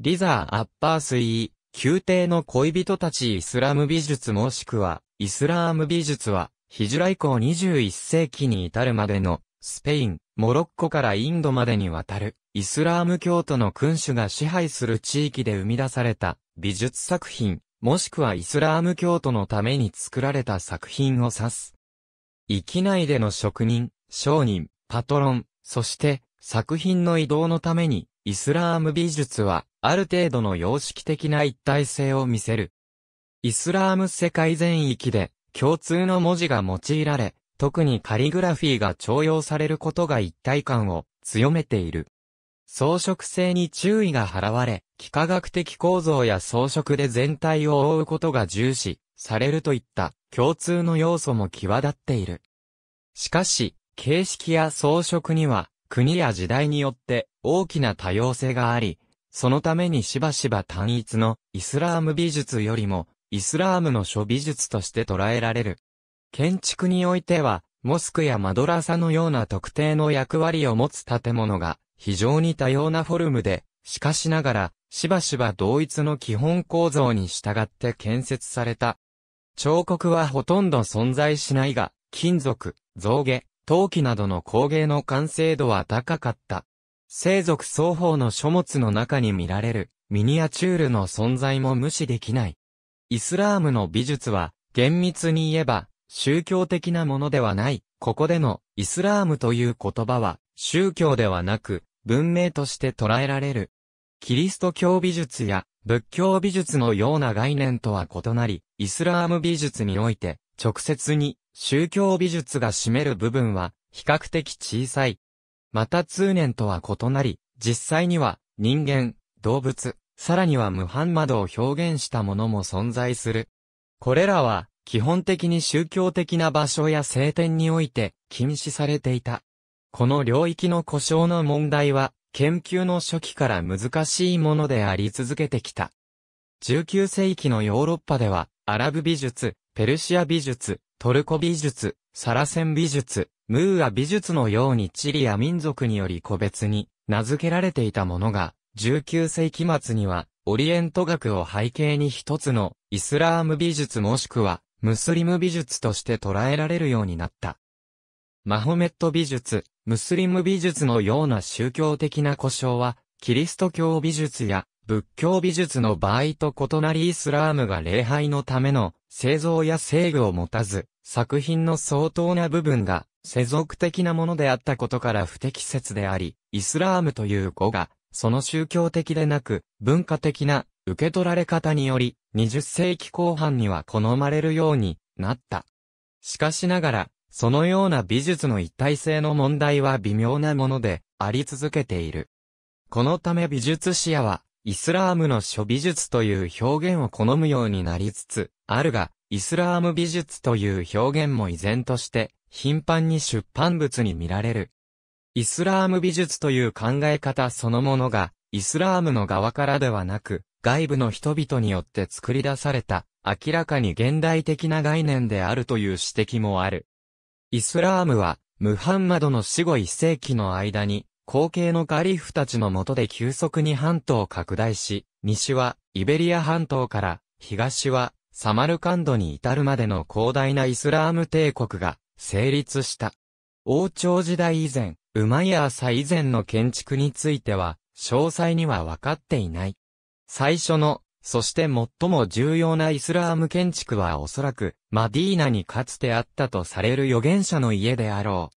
リザー・アッパースイー、宮廷の恋人たちイスラム美術もしくは、イスラーム美術は、ヒジュラ以降21世紀に至るまでの、スペイン、モロッコからインドまでにわたる、イスラーム教徒の君主が支配する地域で生み出された、美術作品、もしくはイスラーム教徒のために作られた作品を指す。域内での職人、商人、パトロン、そして、作品の移動のために、イスラーム美術は、ある程度の様式的な一体性を見せる。イスラーム世界全域で共通の文字が用いられ、特にカリグラフィーが徴用されることが一体感を強めている。装飾性に注意が払われ、幾何学的構造や装飾で全体を覆うことが重視されるといった共通の要素も際立っている。しかし、形式や装飾には国や時代によって大きな多様性があり、そのためにしばしば単一のイスラーム美術よりもイスラームの諸美術として捉えられる。建築においては、モスクやマドラサのような特定の役割を持つ建物が非常に多様なフォルムで、しかしながら、しばしば同一の基本構造に従って建設された。彫刻はほとんど存在しないが、金属、造毛、陶器などの工芸の完成度は高かった。生族双方の書物の中に見られるミニアチュールの存在も無視できない。イスラームの美術は、厳密に言えば、宗教的なものではない。ここでの、イスラームという言葉は、宗教ではなく、文明として捉えられる。キリスト教美術や、仏教美術のような概念とは異なり、イスラーム美術において、直接に、宗教美術が占める部分は、比較的小さい。また通念とは異なり、実際には人間、動物、さらにはムハンマドを表現したものも存在する。これらは基本的に宗教的な場所や聖典において禁止されていた。この領域の故障の問題は研究の初期から難しいものであり続けてきた。19世紀のヨーロッパではアラブ美術、ペルシア美術、トルコ美術、サラセン美術、ムーア美術のように地理や民族により個別に名付けられていたものが、19世紀末には、オリエント学を背景に一つのイスラーム美術もしくはムスリム美術として捉えられるようになった。マホメット美術、ムスリム美術のような宗教的な故障は、キリスト教美術や仏教美術の場合と異なりイスラームが礼拝のための製造や制御を持たず、作品の相当な部分が世俗的なものであったことから不適切であり、イスラームという語が、その宗教的でなく、文化的な受け取られ方により、20世紀後半には好まれるようになった。しかしながら、そのような美術の一体性の問題は微妙なもので、あり続けている。このため美術史野は、イスラームの諸美術という表現を好むようになりつつ、あるが、イスラーム美術という表現も依然として、頻繁に出版物に見られる。イスラーム美術という考え方そのものが、イスラームの側からではなく、外部の人々によって作り出された、明らかに現代的な概念であるという指摘もある。イスラームは、ムハンマドの死後一世紀の間に、後継のカリフたちの下で急速に半島を拡大し、西はイベリア半島から、東はサマルカンドに至るまでの広大なイスラーム帝国が成立した。王朝時代以前、馬や朝以前の建築については、詳細には分かっていない。最初の、そして最も重要なイスラーム建築はおそらく、マディーナにかつてあったとされる預言者の家であろ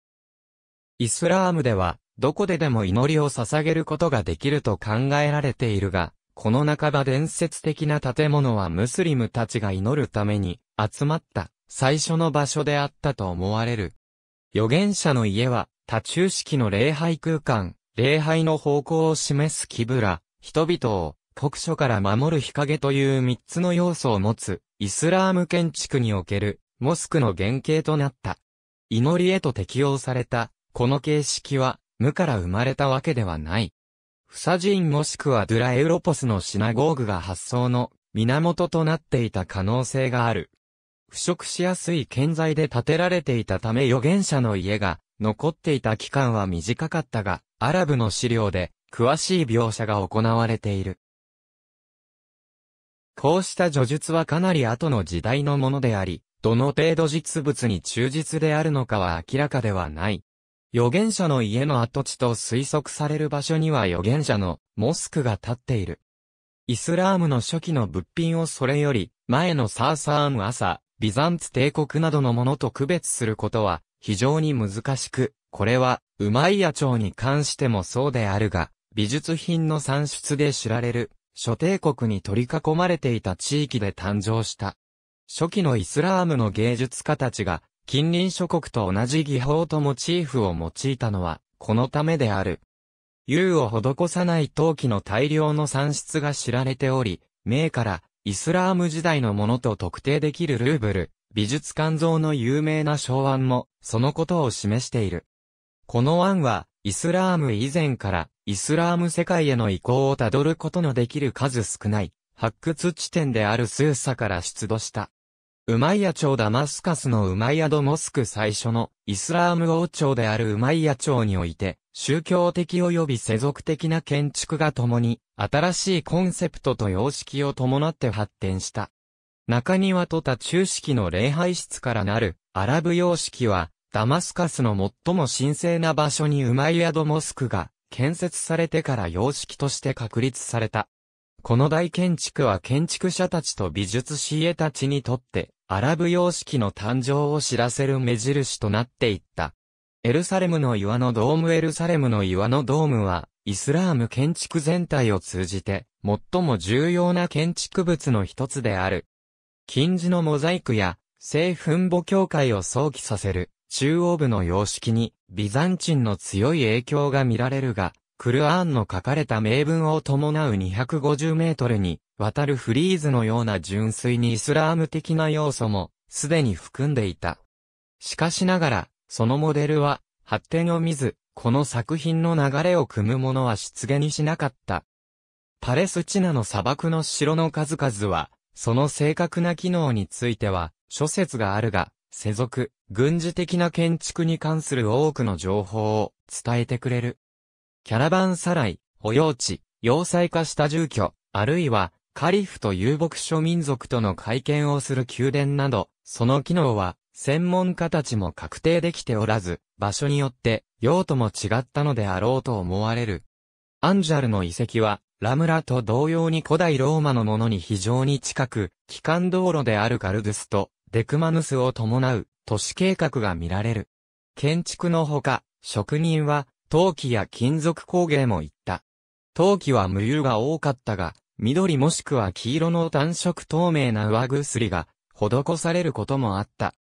う。イスラームでは、どこででも祈りを捧げることができると考えられているが、この半ば伝説的な建物はムスリムたちが祈るために集まった最初の場所であったと思われる。預言者の家は、多中式の礼拝空間、礼拝の方向を示す木ぶら、人々を、国書から守る日陰という三つの要素を持つ、イスラーム建築における、モスクの原型となった。祈りへと適用された、この形式は、無から生まれたわけではない。フサジンもしくはドゥラエウロポスのシナゴーグが発想の源となっていた可能性がある。腐食しやすい建材で建てられていたため預言者の家が残っていた期間は短かったが、アラブの資料で詳しい描写が行われている。こうした叙述はかなり後の時代のものであり、どの程度実物に忠実であるのかは明らかではない。預言者の家の跡地と推測される場所には預言者のモスクが建っている。イスラームの初期の物品をそれより前のサーサーン朝、ビザンツ帝国などのものと区別することは非常に難しく、これは、ウマイヤ朝に関してもそうであるが、美術品の産出で知られる、諸帝国に取り囲まれていた地域で誕生した。初期のイスラームの芸術家たちが、近隣諸国と同じ技法とモチーフを用いたのは、このためである。優を施さない陶器の大量の産出が知られており、銘からイスラーム時代のものと特定できるルーブル、美術館像の有名な小案も、そのことを示している。この案は、イスラーム以前から、イスラーム世界への移行をたどることのできる数少ない、発掘地点であるスーサから出土した。ウマイヤ朝ダマスカスのウマイヤドモスク最初のイスラーム王朝であるウマイヤ朝において、宗教的及び世俗的な建築が共に、新しいコンセプトと様式を伴って発展した。中庭と多中式の礼拝室からなる、アラブ様式は、ダマスカスの最も神聖な場所にウマイヤドモスクが建設されてから様式として確立された。この大建築は建築者たちと美術師家たちにとって、アラブ様式の誕生を知らせる目印となっていった。エルサレムの岩のドームエルサレムの岩のドームは、イスラーム建築全体を通じて、最も重要な建築物の一つである。金字のモザイクや、聖墳墓教会を想起させる、中央部の様式に、ビザンチンの強い影響が見られるが、クルアーンの書かれた名文を伴う250メートルに、渡るフリーズのような純粋にイスラーム的な要素も、すでに含んでいた。しかしながら、そのモデルは、発展を見ず、この作品の流れを組むものは出現にしなかった。パレスチナの砂漠の城の数々は、その正確な機能については、諸説があるが、世俗、軍事的な建築に関する多くの情報を伝えてくれる。キャラバンサライ、保養地、要塞化した住居、あるいは、カリフと遊牧諸民族との会見をする宮殿など、その機能は、専門家たちも確定できておらず、場所によって用途も違ったのであろうと思われる。アンジャルの遺跡は、ラムラと同様に古代ローマのものに非常に近く、機関道路であるガルドゥスとデクマヌスを伴う都市計画が見られる。建築のほか、職人は陶器や金属工芸も行った。陶器は無油が多かったが、緑もしくは黄色の単色透明な上薬が施されることもあった。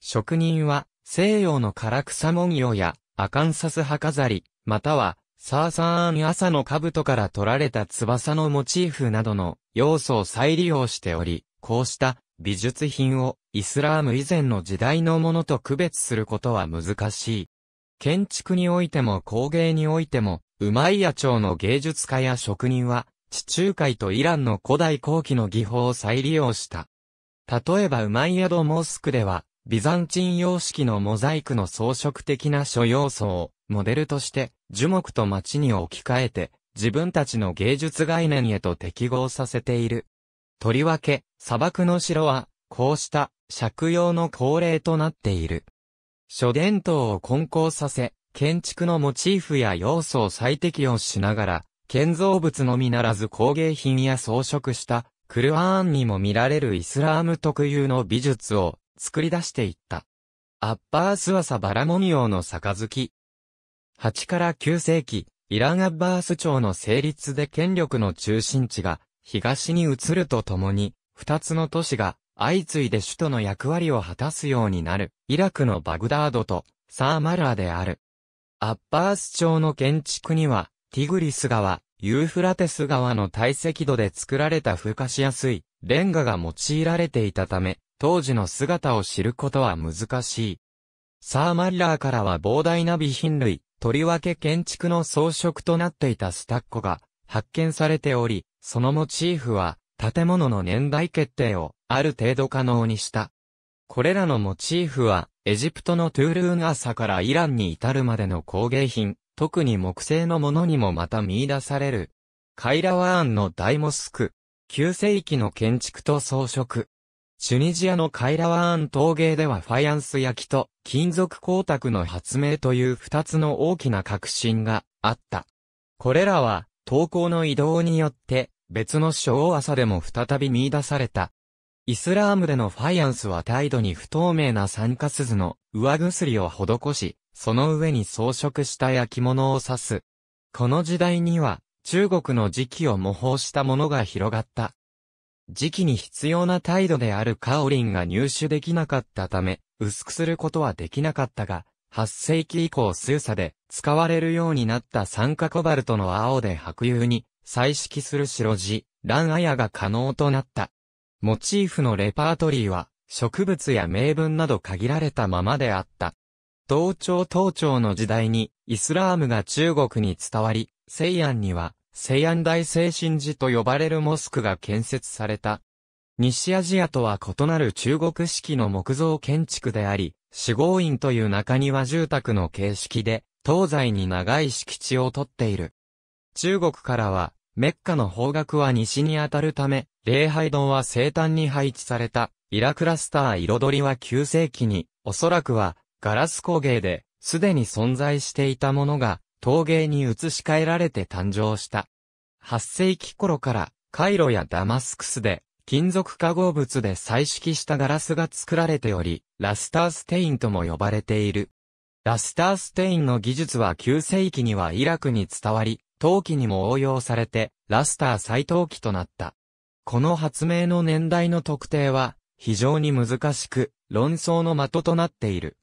職人は、西洋の唐草文様や、アカンサス葉飾り、または、サーサーン朝の兜から取られた翼のモチーフなどの要素を再利用しており、こうした美術品をイスラーム以前の時代のものと区別することは難しい。建築においても工芸においても、ウマイヤ朝の芸術家や職人は、地中海とイランの古代後期の技法を再利用した。例えばウマイヤドモスクでは、ビザンチン様式のモザイクの装飾的な諸要素を、モデルとして、樹木と町に置き換えて、自分たちの芸術概念へと適合させている。とりわけ、砂漠の城は、こうした、借用の恒例となっている。諸伝統を混交させ、建築のモチーフや要素を最適用しながら、建造物のみならず工芸品や装飾した、クルアーンにも見られるイスラーム特有の美術を作り出していった。アッパースワサバラモミオの杯。8から9世紀、イランアッバース朝の成立で権力の中心地が東に移るとともに、二つの都市が相次いで首都の役割を果たすようになる、イラクのバグダードとサーマラーである。アッバース朝の建築には、ティグリス川、ユーフラテス川の堆積土で作られた風化しやすい、レンガが用いられていたため、当時の姿を知ることは難しい。サーマッラーからは膨大な備品類、とりわけ建築の装飾となっていたスタッコが発見されており、そのモチーフは建物の年代決定をある程度可能にした。これらのモチーフはエジプトのトゥールーン朝からイランに至るまでの工芸品、特に木製のものにもまた見出される。カイラワーンの大モスク、9世紀の建築と装飾、チュニジアのカイラワーン陶芸ではファイアンス焼きと金属光沢の発明という二つの大きな革新があった。これらは陶工の移動によって別の小朝でも再び見出された。イスラームでのファイアンスは態度に不透明な酸化鈴の上薬を施し、その上に装飾した焼き物を指す。この時代には中国の磁器を模倣したものが広がった。時期に必要な態度であるカオリンが入手できなかったため、薄くすることはできなかったが、8世紀以降数差で使われるようになった酸化コバルトの青で白釉に彩色する白地、乱アヤが可能となった。モチーフのレパートリーは植物や名文など限られたままであった。同朝東朝の時代にイスラームが中国に伝わり、西安には西安大聖神寺と呼ばれるモスクが建設された。西アジアとは異なる中国式の木造建築であり、四合院という中庭住宅の形式で、東西に長い敷地をとっている。中国からは、メッカの方角は西にあたるため、礼拝堂は西端に配置された、イラクラスター彩りは9世紀に、おそらくは、ガラス工芸で、すでに存在していたものが、陶芸に移し替えられて誕生した。8世紀頃から、カイロやダマスクスで、金属化合物で彩色したガラスが作られており、ラスターステインとも呼ばれている。ラスターステインの技術は9世紀にはイラクに伝わり、陶器にも応用されて、ラスター再陶器となった。この発明の年代の特定は、非常に難しく、論争の的となっている。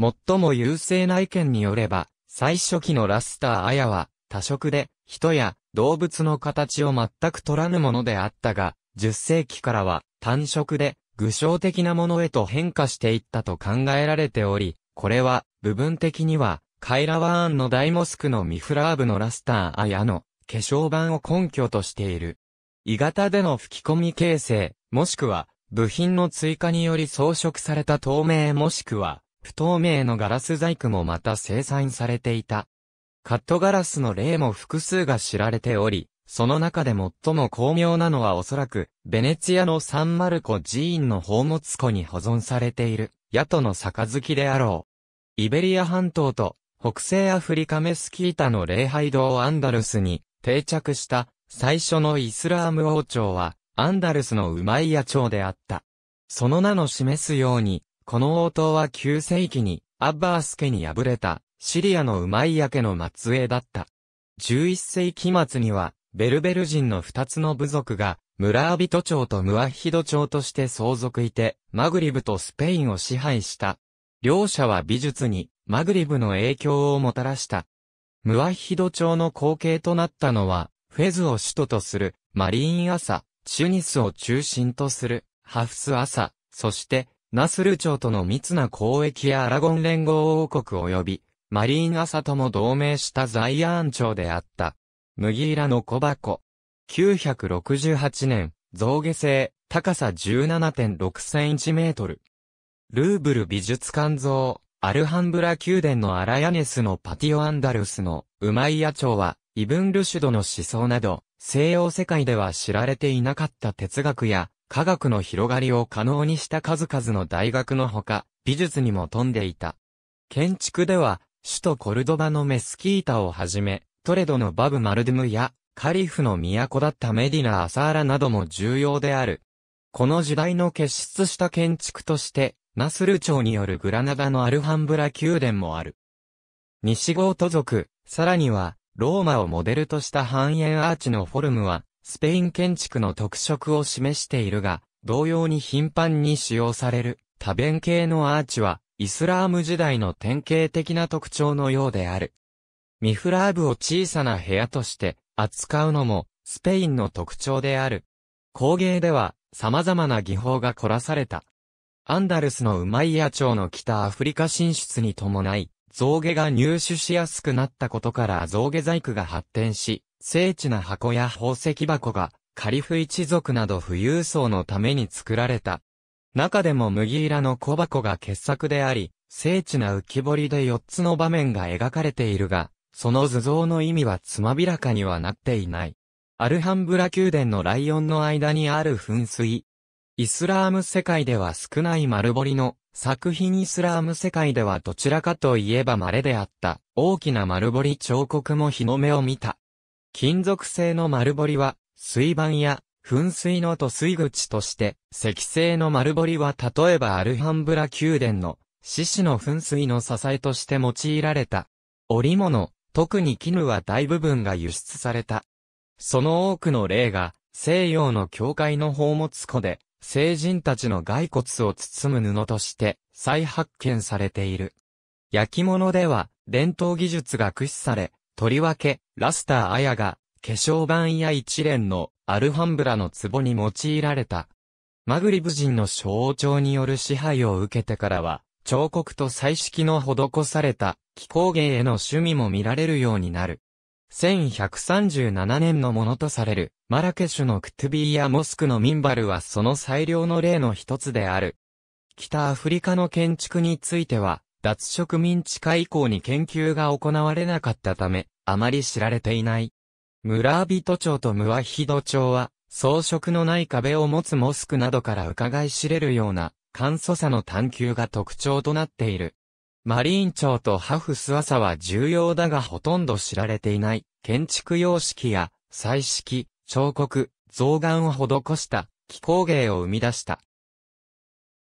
最も優勢な意見によれば、最初期のラスターアヤは、多色で、人や動物の形を全く取らぬものであったが、10世紀からは単色で具象的なものへと変化していったと考えられており、これは部分的にはカイラワーンの大モスクのミフラーブのラスターアヤの化粧板を根拠としている。鋳型での吹き込み形成、もしくは部品の追加により装飾された透明もしくは不透明のガラス細工もまた生産されていた。カットガラスの例も複数が知られており、その中で最も巧妙なのはおそらく、ベネツィアのサンマルコ寺院の宝物庫に保存されている、ヤトの杯であろう。イベリア半島と、北西アフリカメスキータの礼拝堂アンダルスに定着した最初のイスラーム王朝はアンダルスのウマイヤ朝であった。その名の示すようにこの応答は9世紀にアッバース家に敗れたシリアのウマイヤ家の末裔だった。11世紀末にはベルベル人の2つの部族がムラービト朝とムアヒド朝として相続いてマグリブとスペインを支配した。両者は美術にマグリブの影響をもたらした。ムアヒド朝の後継となったのはフェズを首都とするマリーン・アサ、チュニスを中心とするハフス・アサ、そしてナスル朝との密な交易やアラゴン連合王国及び、マリーン朝とも同盟したザイアーン朝であった。麦イラの小箱。968年、造下製、高さ17.6センチメートル。ルーブル美術館像、アルハンブラ宮殿のアラヤネスのパティオアンダルスのウマイヤ朝は、イブン・ルシュドの思想など、西洋世界では知られていなかった哲学や科学の広がりを可能にした数々の大学のほか、美術にも富んでいた。建築では、首都コルドバのメスキータをはじめ、トレドのバブ・マルデムや、カリフの都だったメディナ・アサーラなども重要である。この時代の結出した建築として、ナスル朝によるグラナダのアルハンブラ宮殿もある。西ゴート族、さらには、ローマをモデルとした半円アーチのフォルムは、スペイン建築の特色を示しているが、同様に頻繁に使用される多弁系のアーチは、イスラーム時代の典型的な特徴のようである。ミフラーブを小さな部屋として扱うのもスペインの特徴である。工芸では様々な技法が凝らされた。アンダルスのウマイヤ町の北アフリカ進出に伴い、象牙が入手しやすくなったことから象牙細工が発展し、精緻な箱や宝石箱が、カリフ一族など富裕層のために作られた。中でも麦色の小箱が傑作であり、精緻な浮き彫りで4つの場面が描かれているが、その図像の意味はつまびらかにはなっていない。アルハンブラ宮殿のライオンの間にある噴水。イスラーム世界では少ない丸彫りの作品イスラーム世界ではどちらかといえば稀であった大きな丸彫り彫刻も日の目を見た。金属製の丸彫りは、水盤や噴水の塗水口として、石製の丸彫りは例えばアルハンブラ宮殿の獅子の噴水の支えとして用いられた。織物、特に絹は大部分が輸出された。その多くの例が、西洋の教会の宝物庫で、聖人たちの骸骨を包む布として再発見されている。焼き物では伝統技術が駆使され、とりわけ、ラスターアヤが、化粧板や一連のアルハンブラの壺に用いられた。マグリブ人の象徴による支配を受けてからは、彫刻と彩色の施された気候芸への趣味も見られるようになる。1137年のものとされる、マラケシュのクトゥビーやモスクのミンバルはその最良の例の一つである。北アフリカの建築については、脱植民地化以降に研究が行われなかったため、あまり知られていない。村人町とムワヒド町は、装飾のない壁を持つモスクなどから伺い知れるような、簡素さの探求が特徴となっている。マリーン町とハフスワサは重要だがほとんど知られていない、建築様式や、彩色、彫刻、造眼を施した、気候芸を生み出した。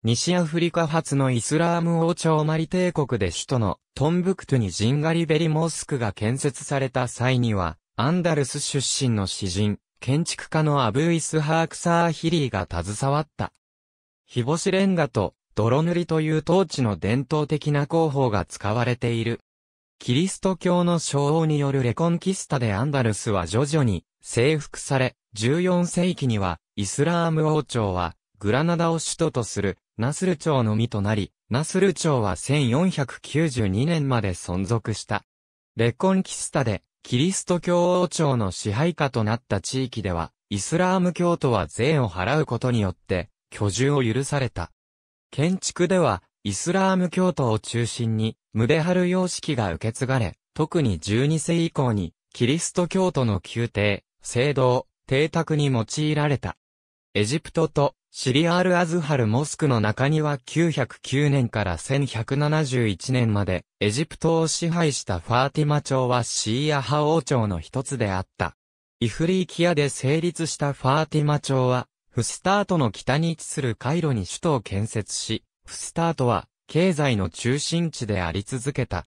西アフリカ発のイスラーム王朝マリ帝国で首都のトンブクトゥにジンガリベリモスクが建設された際には、アンダルス出身の詩人、建築家のアブーイスハークサーヒリーが携わった。日干しレンガと泥塗りという当地の伝統的な工法が使われている。キリスト教の称王によるレコンキスタでアンダルスは徐々に征服され、14世紀にはイスラーム王朝はグラナダを首都とするナスル朝のみとなり、ナスル朝は1492年まで存続した。レコンキスタでキリスト教王朝の支配下となった地域では、イスラーム教徒は税を払うことによって居住を許された。建築では、イスラーム教徒を中心に、ムデハル様式が受け継がれ、特に12世以降に、キリスト教徒の宮廷、聖堂、邸宅に用いられた。エジプトとシリアール・アズハル・モスクの中には909年から1171年まで、エジプトを支配したファーティマ朝はシーア派王朝の一つであった。イフリーキアで成立したファーティマ朝は、フスタートの北に位置するカイロに首都を建設し、フスタートは、経済の中心地であり続けた。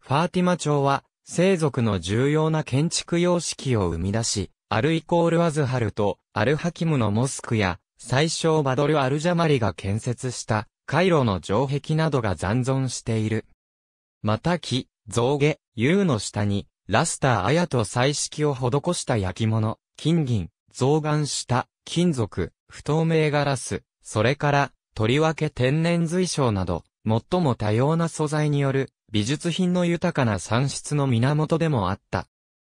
ファーティマ朝は、生族の重要な建築様式を生み出し、アルイコール・アズハルと、アルハキムのモスクや、最小バドル・アルジャマリが建設した、回ロの城壁などが残存している。また木、象牙、釉の下に、ラスターアヤと彩色を施した焼き物、金銀、象眼下、金属、不透明ガラス、それから、とりわけ天然水晶など、最も多様な素材による、美術品の豊かな産出の源でもあった。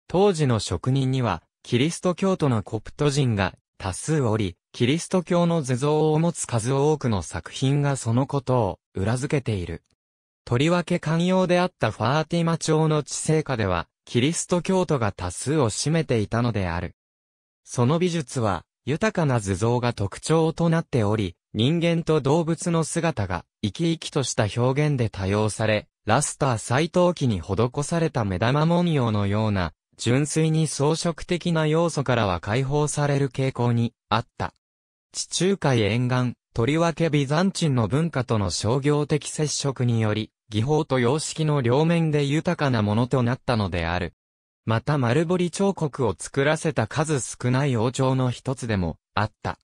当時の職人には、キリスト教徒のコプト人が多数おり、キリスト教の図像を持つ数多くの作品がそのことを裏付けている。とりわけ寛容であったファーティマ朝の知性下では、キリスト教徒が多数を占めていたのである。その美術は、豊かな図像が特徴となっており、人間と動物の姿が生き生きとした表現で多用され、ラスター再登記に施された目玉文様のような、純粋に装飾的な要素からは解放される傾向にあった。地中海沿岸、とりわけビザンチンの文化との商業的接触により、技法と様式の両面で豊かなものとなったのである。また丸彫彫刻を作らせた数少ない王朝の一つでもあった。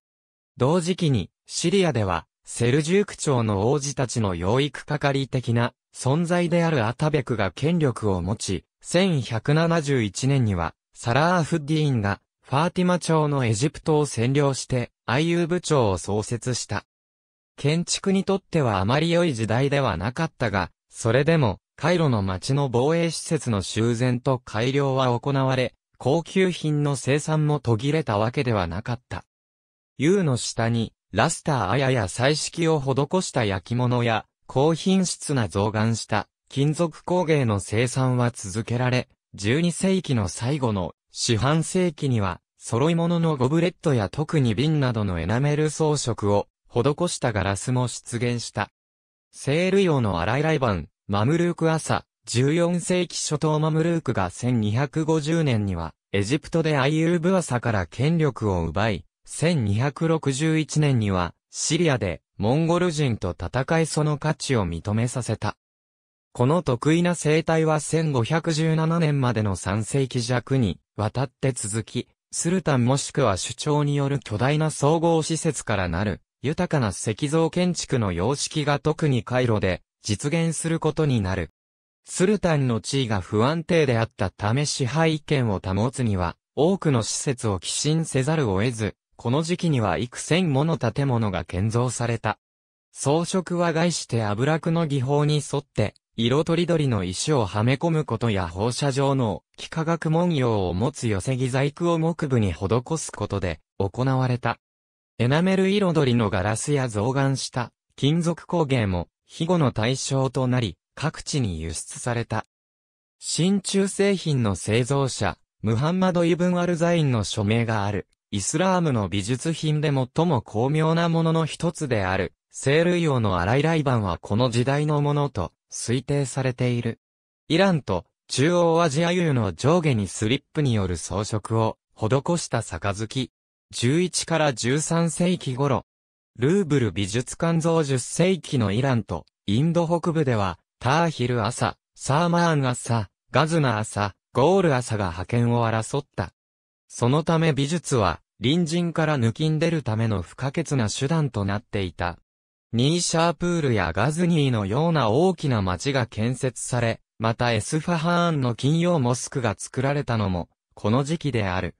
同時期にシリアではセルジューク朝の王子たちの養育係的な存在であるアタベクが権力を持ち、1171年にはサラーフッディーンがファーティマ朝のエジプトを占領して IU 部長を創設した。建築にとってはあまり良い時代ではなかったが、それでも、カイロの町の防衛施設の修繕と改良は行われ、高級品の生産も途切れたわけではなかった。U の下に、ラスターあやや彩色を施した焼き物や、高品質な増眼した金属工芸の生産は続けられ、12世紀の最後の四半世紀には揃い物のゴブレットや特に瓶などのエナメル装飾を施したガラスも出現した。セール用のアライライバン、マムルーク朝、14世紀初頭マムルークが1250年には、エジプトでアイユーブ朝から権力を奪い、1261年には、シリアで、モンゴル人と戦いその価値を認めさせた。この得意な生態は1517年までの3世紀弱に、わたって続き、スルタンもしくは主張による巨大な総合施設からなる、豊かな石像建築の様式が特に回路で実現することになる。スルタンの地位が不安定であったため支配権を保つには、多くの施設を寄進せざるを得ず、この時期には幾千もの建物が建造された。装飾は外して油くの技法に沿って、色とりどりの石をはめ込むことや放射状の幾何学文様を持つ寄せ木細工を木部に施すことで行われた。エナメル彩りのガラスや増顔した金属工芸も庇護の対象となり各地に輸出された。真鍮製品の製造者、ムハンマド・イブン・アルザインの署名がある、イスラームの美術品で最も巧妙なものの一つである、セール用の洗い雷板はこの時代のものと推定されている。イランと中央アジア湯の上下にスリップによる装飾を施した杯。11から13世紀頃、ルーブル美術館像10世紀のイランとインド北部ではターヒル朝、サーマーン朝、ガズナ朝、ゴール朝が覇権を争った。そのため美術は隣人から抜きんでるための不可欠な手段となっていた。ニーシャープールやガズニーのような大きな町が建設され、またエスファハーンの金曜モスクが作られたのも、この時期である。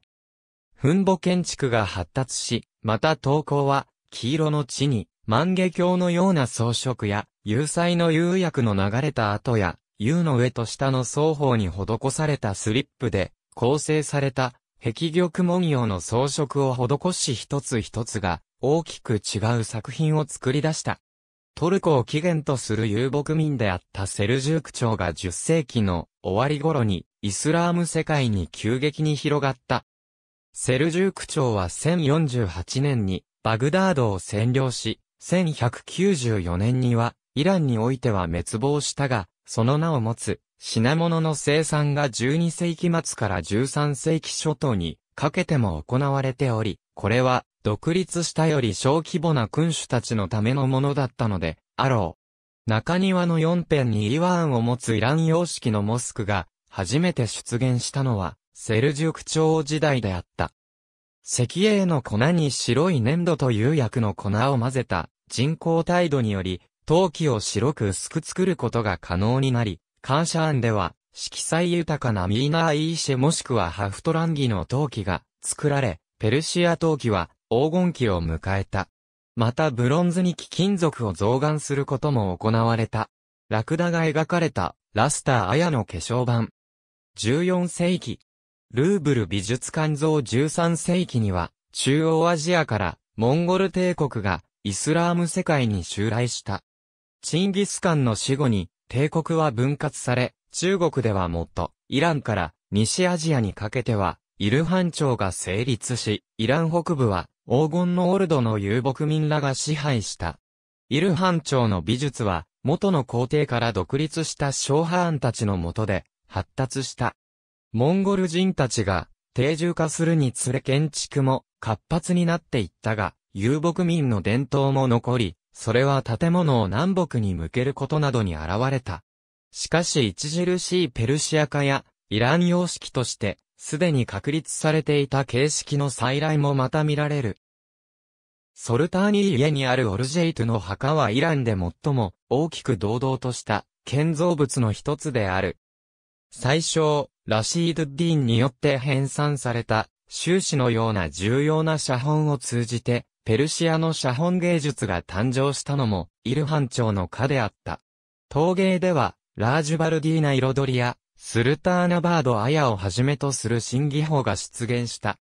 墳墓建築が発達し、また投稿は、黄色の地に、万華鏡のような装飾や、有彩の釉薬の流れた跡や、釉の上と下の双方に施されたスリップで、構成された、壁玉文様の装飾を施し一つ一つが、大きく違う作品を作り出した。トルコを起源とする遊牧民であったセルジューク朝が10世紀の終わり頃にイスラーム世界に急激に広がった。セルジューク朝は1048年にバグダードを占領し、1194年にはイランにおいては滅亡したが、その名を持つ品物の生産が12世紀末から13世紀初頭にかけても行われており、これは独立したより小規模な君主たちのためのものだったので、あろう。中庭の4辺にイワーンを持つイラン様式のモスクが、初めて出現したのは、セルジュク朝時代であった。石英の粉に白い粘土という薬の粉を混ぜた人工態度により、陶器を白く薄く作ることが可能になり、カーシャーンでは、色彩豊かなミーナーイーシェもしくはハフトランギの陶器が作られ、ペルシア陶器は黄金期を迎えた。またブロンズに貴金属を増顔することも行われた。ラクダが描かれたラスター・アヤの化粧版。14世紀。ルーブル美術館像13世紀には、中央アジアからモンゴル帝国がイスラーム世界に襲来した。チンギスカンの死後に帝国は分割され、中国ではもっと、イランから西アジアにかけては、イルハン朝が成立し、イラン北部は黄金のオルドの遊牧民らが支配した。イルハン朝の美術は、元の皇帝から独立したショーハーンたちのもとで、発達した。モンゴル人たちが、定住化するにつれ建築も活発になっていったが、遊牧民の伝統も残り、それは建物を南北に向けることなどに現れた。しかし著しいペルシア化やイラン様式としてすでに確立されていた形式の再来もまた見られる。ソルターニー家にあるオルジェイトの墓はイランで最も大きく堂々とした建造物の一つである。最初、ラシード・ディーンによって編纂された、修士のような重要な写本を通じて、ペルシアの写本芸術が誕生したのも、イルハン朝の家であった。陶芸では、ラージュバルディーナ彩りや、スルターナバード・アヤをはじめとする新技法が出現した。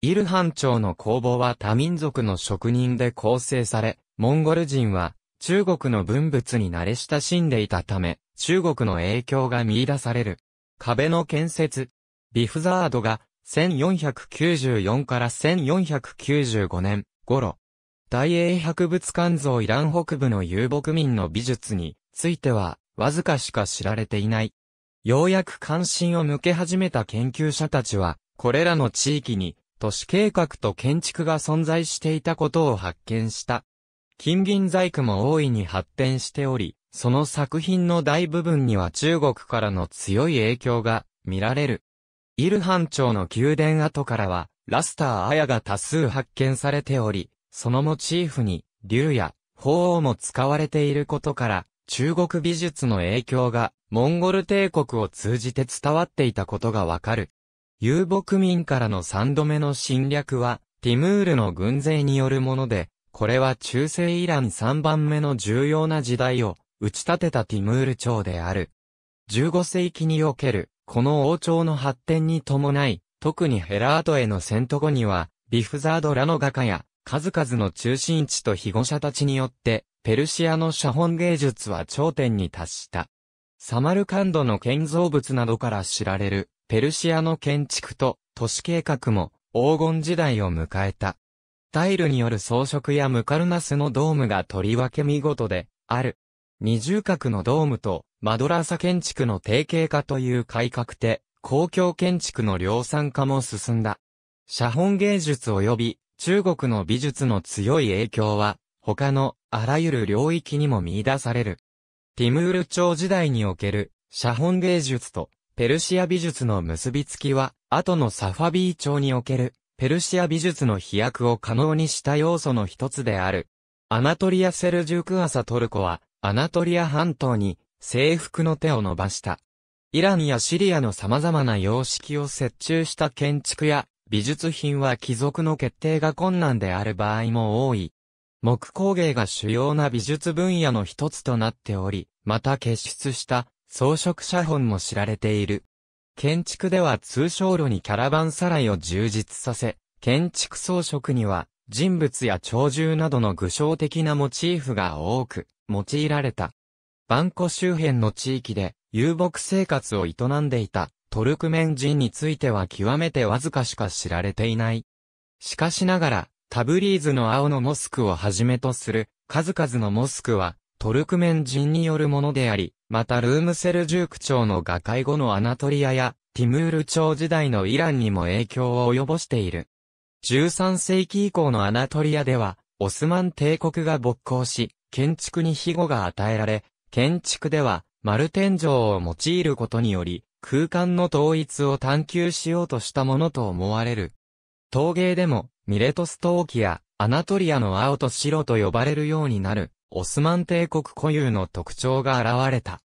イルハン朝の工房は多民族の職人で構成され、モンゴル人は中国の文物に慣れ親しんでいたため、中国の影響が見出される。壁の建設。ビフザードが1494から1495年頃、大英博物館像イラン北部の遊牧民の美術については、わずかしか知られていない。ようやく関心を向け始めた研究者たちは、これらの地域に都市計画と建築が存在していたことを発見した。金銀細工も大いに発展しており、その作品の大部分には中国からの強い影響が見られる。イルハン町の宮殿跡からは、ラスターアヤが多数発見されており、そのモチーフに、竜や鳳凰も使われていることから、中国美術の影響がモンゴル帝国を通じて伝わっていたことがわかる。遊牧民からの3度目の侵略は、ティムールの軍勢によるもので、これは中世イラン3番目の重要な時代を打ち立てたティムール朝である。15世紀における、この王朝の発展に伴い、特にヘラートへの戦闘後には、ビフザードらの画家や、数々の中心地と被護者たちによって、ペルシアの写本芸術は頂点に達した。サマルカンドの建造物などから知られる、ペルシアの建築と都市計画も黄金時代を迎えた。タイルによる装飾やムカルナスのドームがとりわけ見事で、ある。二重角のドームとマドラーサ建築の定型化という改革で、公共建築の量産化も進んだ。写本芸術及び中国の美術の強い影響は、他のあらゆる領域にも見出される。ティムール朝時代における写本芸術とペルシア美術の結びつきは、後のサファビー朝におけるペルシア美術の飛躍を可能にした要素の一つである。アナトリア・セルジュクアサトルコは、アナトリア半島に征服の手を伸ばした。イランやシリアの様々な様式を折衷した建築や美術品は貴族の決定が困難である場合も多い。木工芸が主要な美術分野の一つとなっており、また結出した装飾写本も知られている。建築では通称路にキャラバンサライを充実させ、建築装飾には人物や鳥獣などの具象的なモチーフが多く用いられた。バンコ周辺の地域で遊牧生活を営んでいたトルクメン人については極めてわずかしか知られていない。しかしながらタブリーズの青のモスクをはじめとする数々のモスクはトルクメン人によるものであり、またルームセルジューク朝の瓦解後のアナトリアやティムール朝時代のイランにも影響を及ぼしている。13世紀以降のアナトリアでは、オスマン帝国が勃興し、建築に庇護が与えられ、建築では、丸天井を用いることにより、空間の統一を探求しようとしたものと思われる。陶芸でも、ミレトストーキア、アナトリアの青と白と呼ばれるようになる、オスマン帝国固有の特徴が現れた。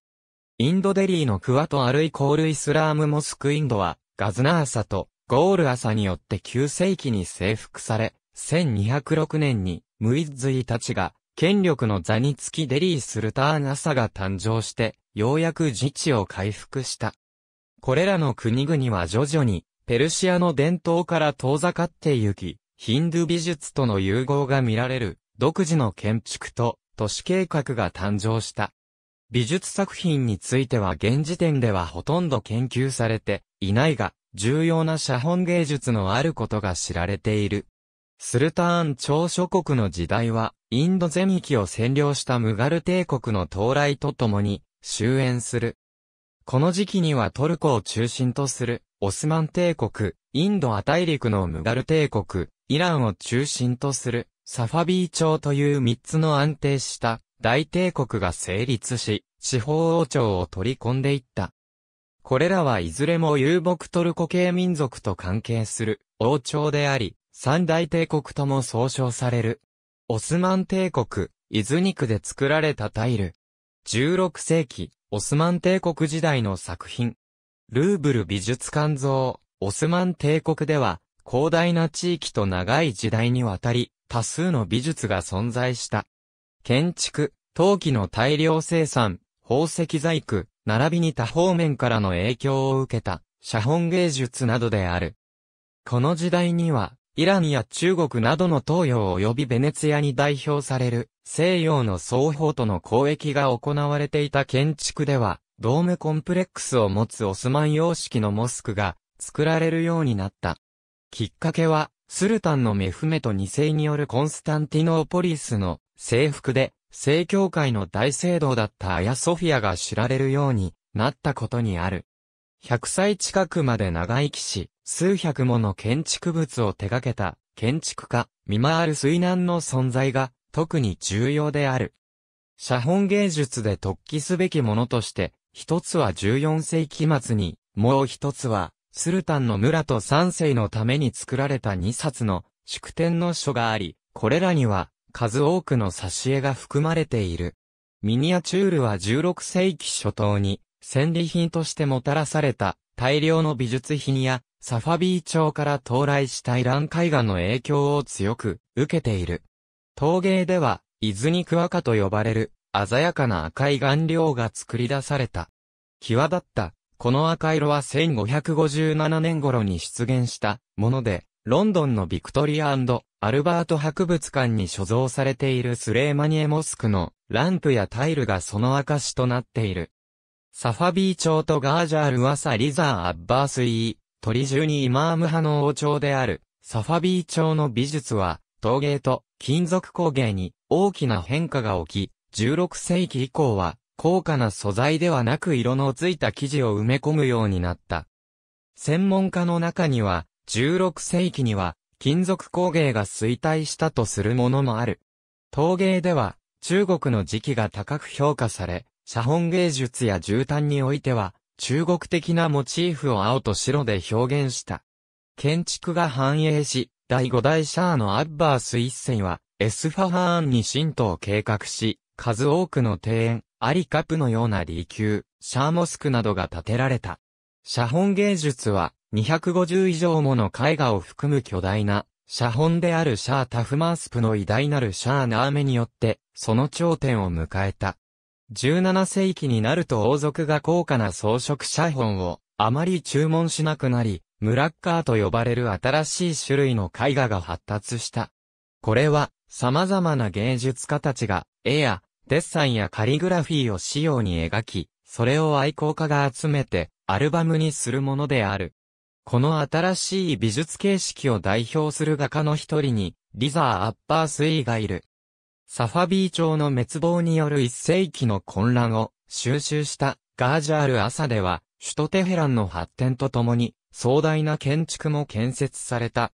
インドデリーのクワトアルイコールイスラームモスクインドは、ガズナーサとゴールアサによって9世紀に征服され、1206年にムイッズイたちが権力の座につきデリースルターンアサが誕生して、ようやく自治を回復した。これらの国々は徐々にペルシアの伝統から遠ざかってゆき、ヒンドゥ美術との融合が見られる、独自の建築と都市計画が誕生した。美術作品については現時点ではほとんど研究されていないが、重要な写本芸術のあることが知られている。スルターン朝諸国の時代は、インド全域を占領したムガル帝国の到来とともに、終焉する。この時期にはトルコを中心とする、オスマン帝国、インドア大陸のムガル帝国、イランを中心とするサファビー朝という三つの安定した大帝国が成立し、地方王朝を取り込んでいった。これらはいずれも遊牧トルコ系民族と関係する王朝であり、三大帝国とも総称される。オスマン帝国、イズニクで作られたタイル。16世紀、オスマン帝国時代の作品。ルーブル美術館像、オスマン帝国では、広大な地域と長い時代にわたり、多数の美術が存在した。建築、陶器の大量生産、宝石細工、並びに多方面からの影響を受けた、写本芸術などである。この時代には、イランや中国などの東洋及びベネツィアに代表される西洋の双方との交易が行われていた建築では、ドームコンプレックスを持つオスマン様式のモスクが作られるようになった。きっかけは、スルタンのメフメト二世によるコンスタンティノーポリスの征服で、正教会の大聖堂だったアヤソフィアが知られるようになったことにある。100歳近くまで長生きし、数百もの建築物を手掛けた建築家、ミマール水難の存在が特に重要である。写本芸術で突起すべきものとして、一つは14世紀末に、もう一つはスルタンの村と三世のために作られた2冊の祝典の書があり、これらには数多くの挿絵が含まれている。ミニアチュールは16世紀初頭に戦利品としてもたらされた大量の美術品やサファビー町から到来したイラン海岸の影響を強く受けている。陶芸ではイズニクアカと呼ばれる鮮やかな赤い顔料が作り出された。際立ったこの赤色は1557年頃に出現したもので、ロンドンのビクトリアアルバート博物館に所蔵されているスレーマニエモスクのランプやタイルがその証となっている。サファビー朝とガージャールはサリザー・アッバースイー、鳥中にイマーム派の王朝である、サファビー朝の美術は、陶芸と金属工芸に大きな変化が起き、16世紀以降は高価な素材ではなく色のついた生地を埋め込むようになった。専門家の中には、16世紀には、金属工芸が衰退したとするものもある。陶芸では、中国の時期が高く評価され、写本芸術や絨毯においては、中国的なモチーフを青と白で表現した。建築が繁栄し、第五代シャアのアッバース一世は、エスファハーンに神道を計画し、数多くの庭園、アリカプのような離宮、シャーモスクなどが建てられた。写本芸術は、250以上もの絵画を含む巨大な、写本であるシャータフマースプの偉大なるシャーナーメによって、その頂点を迎えた。17世紀になると王族が高価な装飾写本を、あまり注文しなくなり、ムラッカーと呼ばれる新しい種類の絵画が発達した。これは、様々な芸術家たちが、絵やデッサンやカリグラフィーを仕様に描き、それを愛好家が集めて、アルバムにするものである。この新しい美術形式を代表する画家の一人に、リザー・アッパースイーがいる。サファビー朝の滅亡による一世紀の混乱を収集したガージャール・アサでは、首都テヘランの発展とともに、壮大な建築も建設された。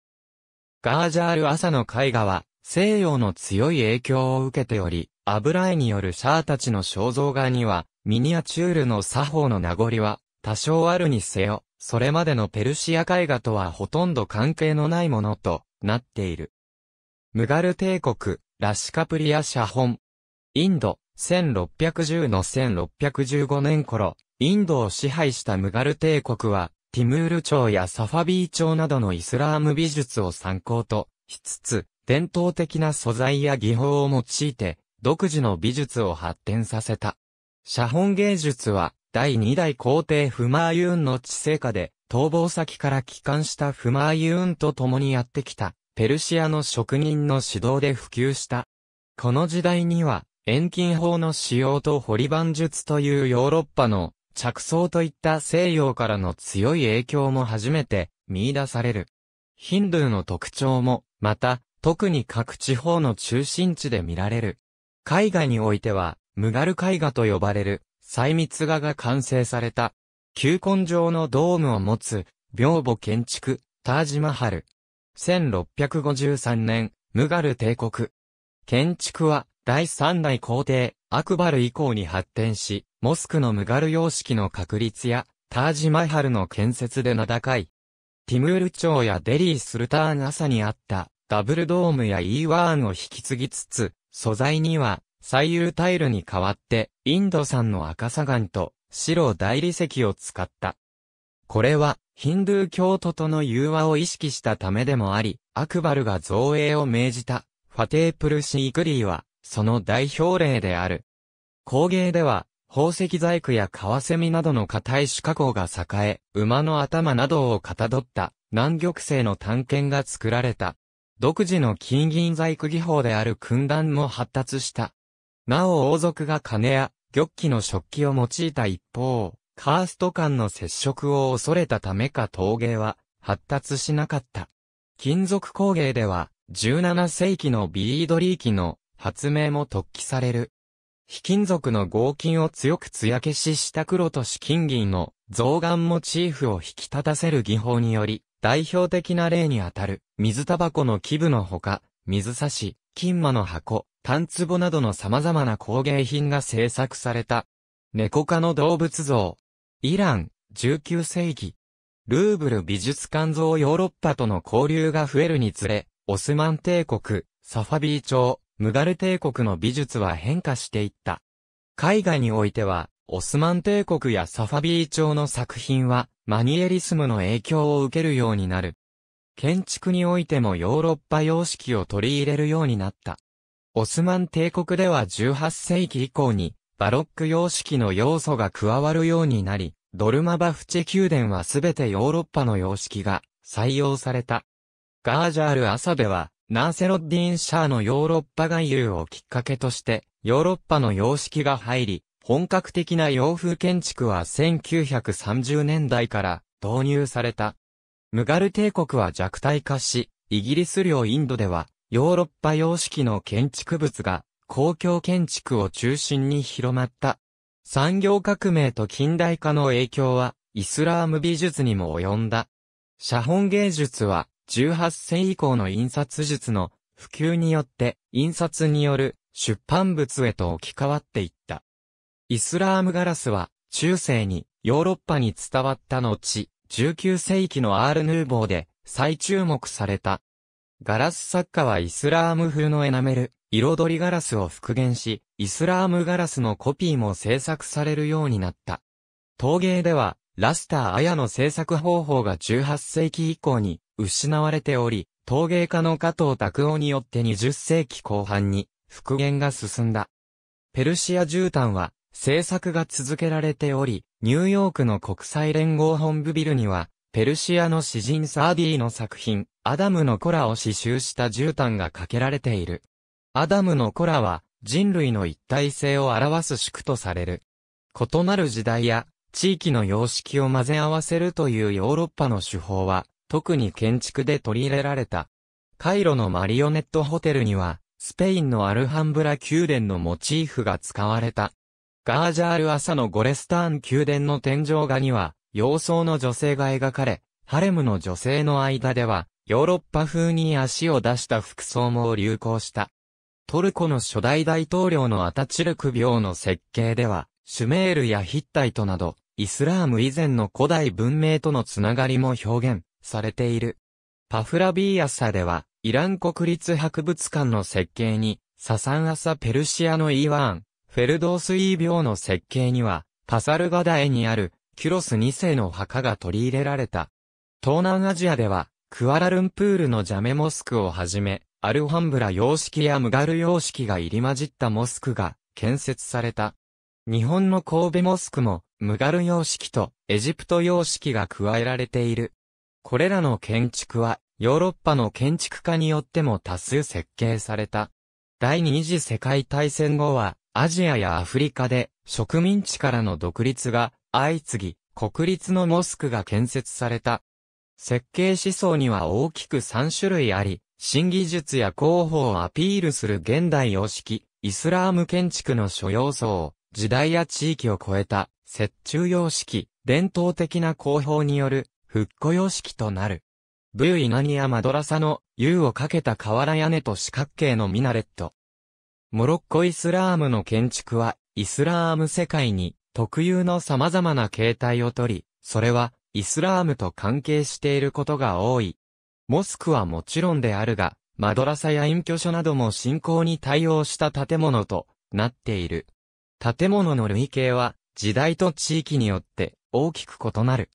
ガージャール・アサの絵画は、西洋の強い影響を受けており、油絵によるシャアたちの肖像画には、ミニアチュールの作法の名残は、多少あるにせよ、それまでのペルシア絵画とはほとんど関係のないものとなっている。ムガル帝国、ラシカプリア写本。インド、1610の1615年頃、インドを支配したムガル帝国は、ティムール朝やサファビー朝などのイスラーム美術を参考としつつ、伝統的な素材や技法を用いて、独自の美術を発展させた。写本芸術は、第2代皇帝フマーユーンの治世下で、逃亡先から帰還したフマーユーンと共にやってきた、ペルシアの職人の指導で普及した。この時代には、遠近法の使用と掘り板術というヨーロッパの着想といった西洋からの強い影響も初めて見出される。ヒンドゥーの特徴も、また、特に各地方の中心地で見られる。絵画においては、ムガル絵画と呼ばれる、細密画が完成された、球根状のドームを持つ、屏母建築、タージマハル。1653年、ムガル帝国。建築は、第三代皇帝、アクバル以降に発展し、モスクのムガル様式の確立や、タージマハルの建設で名高い。ティムール朝やデリー・スルターン朝にあった、ダブルドームやイーワーンを引き継ぎつつ、素材には、最優タイルに代わって、インド産の赤砂岩と白大理石を使った。これは、ヒンドゥー教徒との融和を意識したためでもあり、アクバルが造営を命じた、ファテープルシークリーは、その代表例である。工芸では、宝石細工やカワセミなどの硬い主加工が栄え、馬の頭などをかたどった、南極星の探検が作られた。独自の金銀細工技法である訓断も発達した。なお王族が金や玉器の食器を用いた一方、カースト間の接触を恐れたためか陶芸は発達しなかった。金属工芸では17世紀のビードリー機の発明も突起される。非金属の合金を強く艶消しした黒と紫金銀の象眼モチーフを引き立たせる技法により、代表的な例にあたる、水タバコの器具のほか、水差し、金間の箱、炭壺などの様々な工芸品が制作された。猫科の動物像。イラン、19世紀。ルーブル美術館像ヨーロッパとの交流が増えるにつれ、オスマン帝国、サファビー朝、ムガル帝国の美術は変化していった。絵画においては、オスマン帝国やサファビー朝の作品は、マニエリスムの影響を受けるようになる。建築においてもヨーロッパ様式を取り入れるようになった。オスマン帝国では18世紀以降に、バロック様式の要素が加わるようになり、ドルマバフチェ宮殿はすべてヨーロッパの様式が採用された。ガージャール・アサベは、ナーセロッディン・シャーのヨーロッパ外遊をきっかけとして、ヨーロッパの様式が入り、本格的な洋風建築は1930年代から導入された。ムガル帝国は弱体化し、イギリス領インドではヨーロッパ様式の建築物が公共建築を中心に広まった。産業革命と近代化の影響はイスラーム美術にも及んだ。写本芸術は18世以降の印刷術の普及によって印刷による出版物へと置き換わっていった。イスラームガラスは、中世にヨーロッパに伝わった後、19世紀のアール・ヌーボーで再注目された。ガラス作家はイスラーム風のエナメル、彩りガラスを復元し、イスラームガラスのコピーも制作されるようになった。陶芸では、ラスター・アヤの制作方法が18世紀以降に失われており、陶芸家の加藤拓夫によって20世紀後半に復元が進んだ。ペルシア絨毯は制作が続けられており、ニューヨークの国際連合本部ビルには、ペルシアの詩人サーディの作品、アダムのコラを刺繍した絨毯がかけられている。アダムのコラは、人類の一体性を表す宿とされる。異なる時代や、地域の様式を混ぜ合わせるというヨーロッパの手法は、特に建築で取り入れられた。カイロのマリオネットホテルには、スペインのアルハンブラ宮殿のモチーフが使われた。ガージャール朝のゴレスターン宮殿の天井画には、洋装の女性が描かれ、ハレムの女性の間では、ヨーロッパ風に足を出した服装も流行した。トルコの初代大統領のアタチルク病の設計では、シュメールやヒッタイトなど、イスラーム以前の古代文明とのつながりも表現されている。パフラビーアサでは、イラン国立博物館の設計に、ササンアサペルシアのイワーン、フェルドースイー病の設計には、パサルガダエにある、キュロス2世の墓が取り入れられた。東南アジアでは、クアラルンプールのジャメモスクをはじめ、アルハンブラ様式やムガル様式が入り混じったモスクが建設された。日本の神戸モスクも、ムガル様式とエジプト様式が加えられている。これらの建築は、ヨーロッパの建築家によっても多数設計された。第二次世界大戦後は、アジアやアフリカで植民地からの独立が相次ぎ、国立のモスクが建設された。設計思想には大きく3種類あり、新技術や広報をアピールする現代様式、イスラーム建築の諸要素を、時代や地域を超えた、折衷様式、伝統的な広報による、復古様式となる。ブーイナニアマドラサの、U をかけた瓦屋根と四角形のミナレット。モロッコイスラームの建築は、イスラーム世界に特有の様々な形態をとり、それはイスラームと関係していることが多い。モスクはもちろんであるが、マドラサや隠居所なども信仰に対応した建物となっている。建物の類型は時代と地域によって大きく異なる。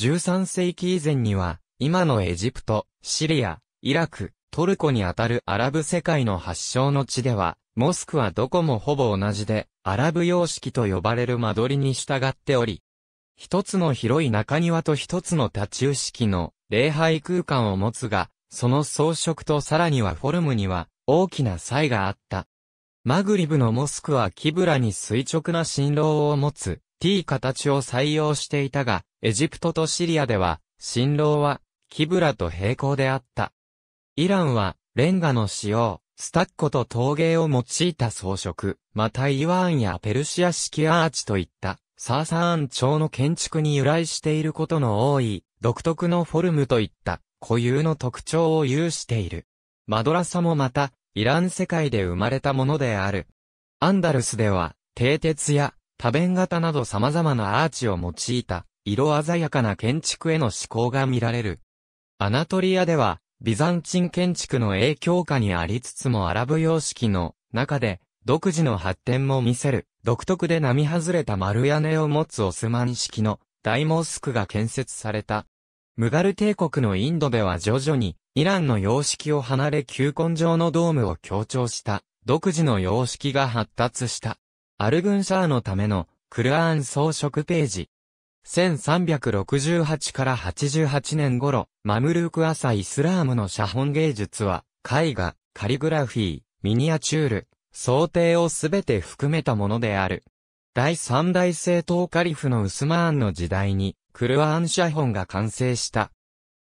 13世紀以前には、今のエジプト、シリア、イラク、トルコにあたるアラブ世界の発祥の地では、モスクはどこもほぼ同じで、アラブ様式と呼ばれる間取りに従っており、一つの広い中庭と一つの立ち式の礼拝空間を持つが、その装飾とさらにはフォルムには大きな差異があった。マグリブのモスクはキブラに垂直な進路を持つ T 形を採用していたが、エジプトとシリアでは、進路はキブラと平行であった。イランは、レンガの使用、スタッコと陶芸を用いた装飾、またイワーンやペルシア式アーチといった、サーサーン調の建築に由来していることの多い、独特のフォルムといった、固有の特徴を有している。マドラサもまた、イラン世界で生まれたものである。アンダルスでは、蹄鉄や多弁型など様々なアーチを用いた、色鮮やかな建築への思考が見られる。アナトリアでは、ビザンチン建築の影響下にありつつもアラブ様式の中で独自の発展も見せる独特で並外れた丸屋根を持つオスマン式の大モスクが建設された。ムガル帝国のインドでは徐々にイランの様式を離れ球根状のドームを強調した独自の様式が発達した。アルグンシャーのためのクルアーン装飾ページ1368から88年頃、マムルーク朝イスラームの写本芸術は、絵画、カリグラフィー、ミニアチュール、想定をすべて含めたものである。第三大政党カリフのウスマーンの時代に、クルアーン写本が完成した。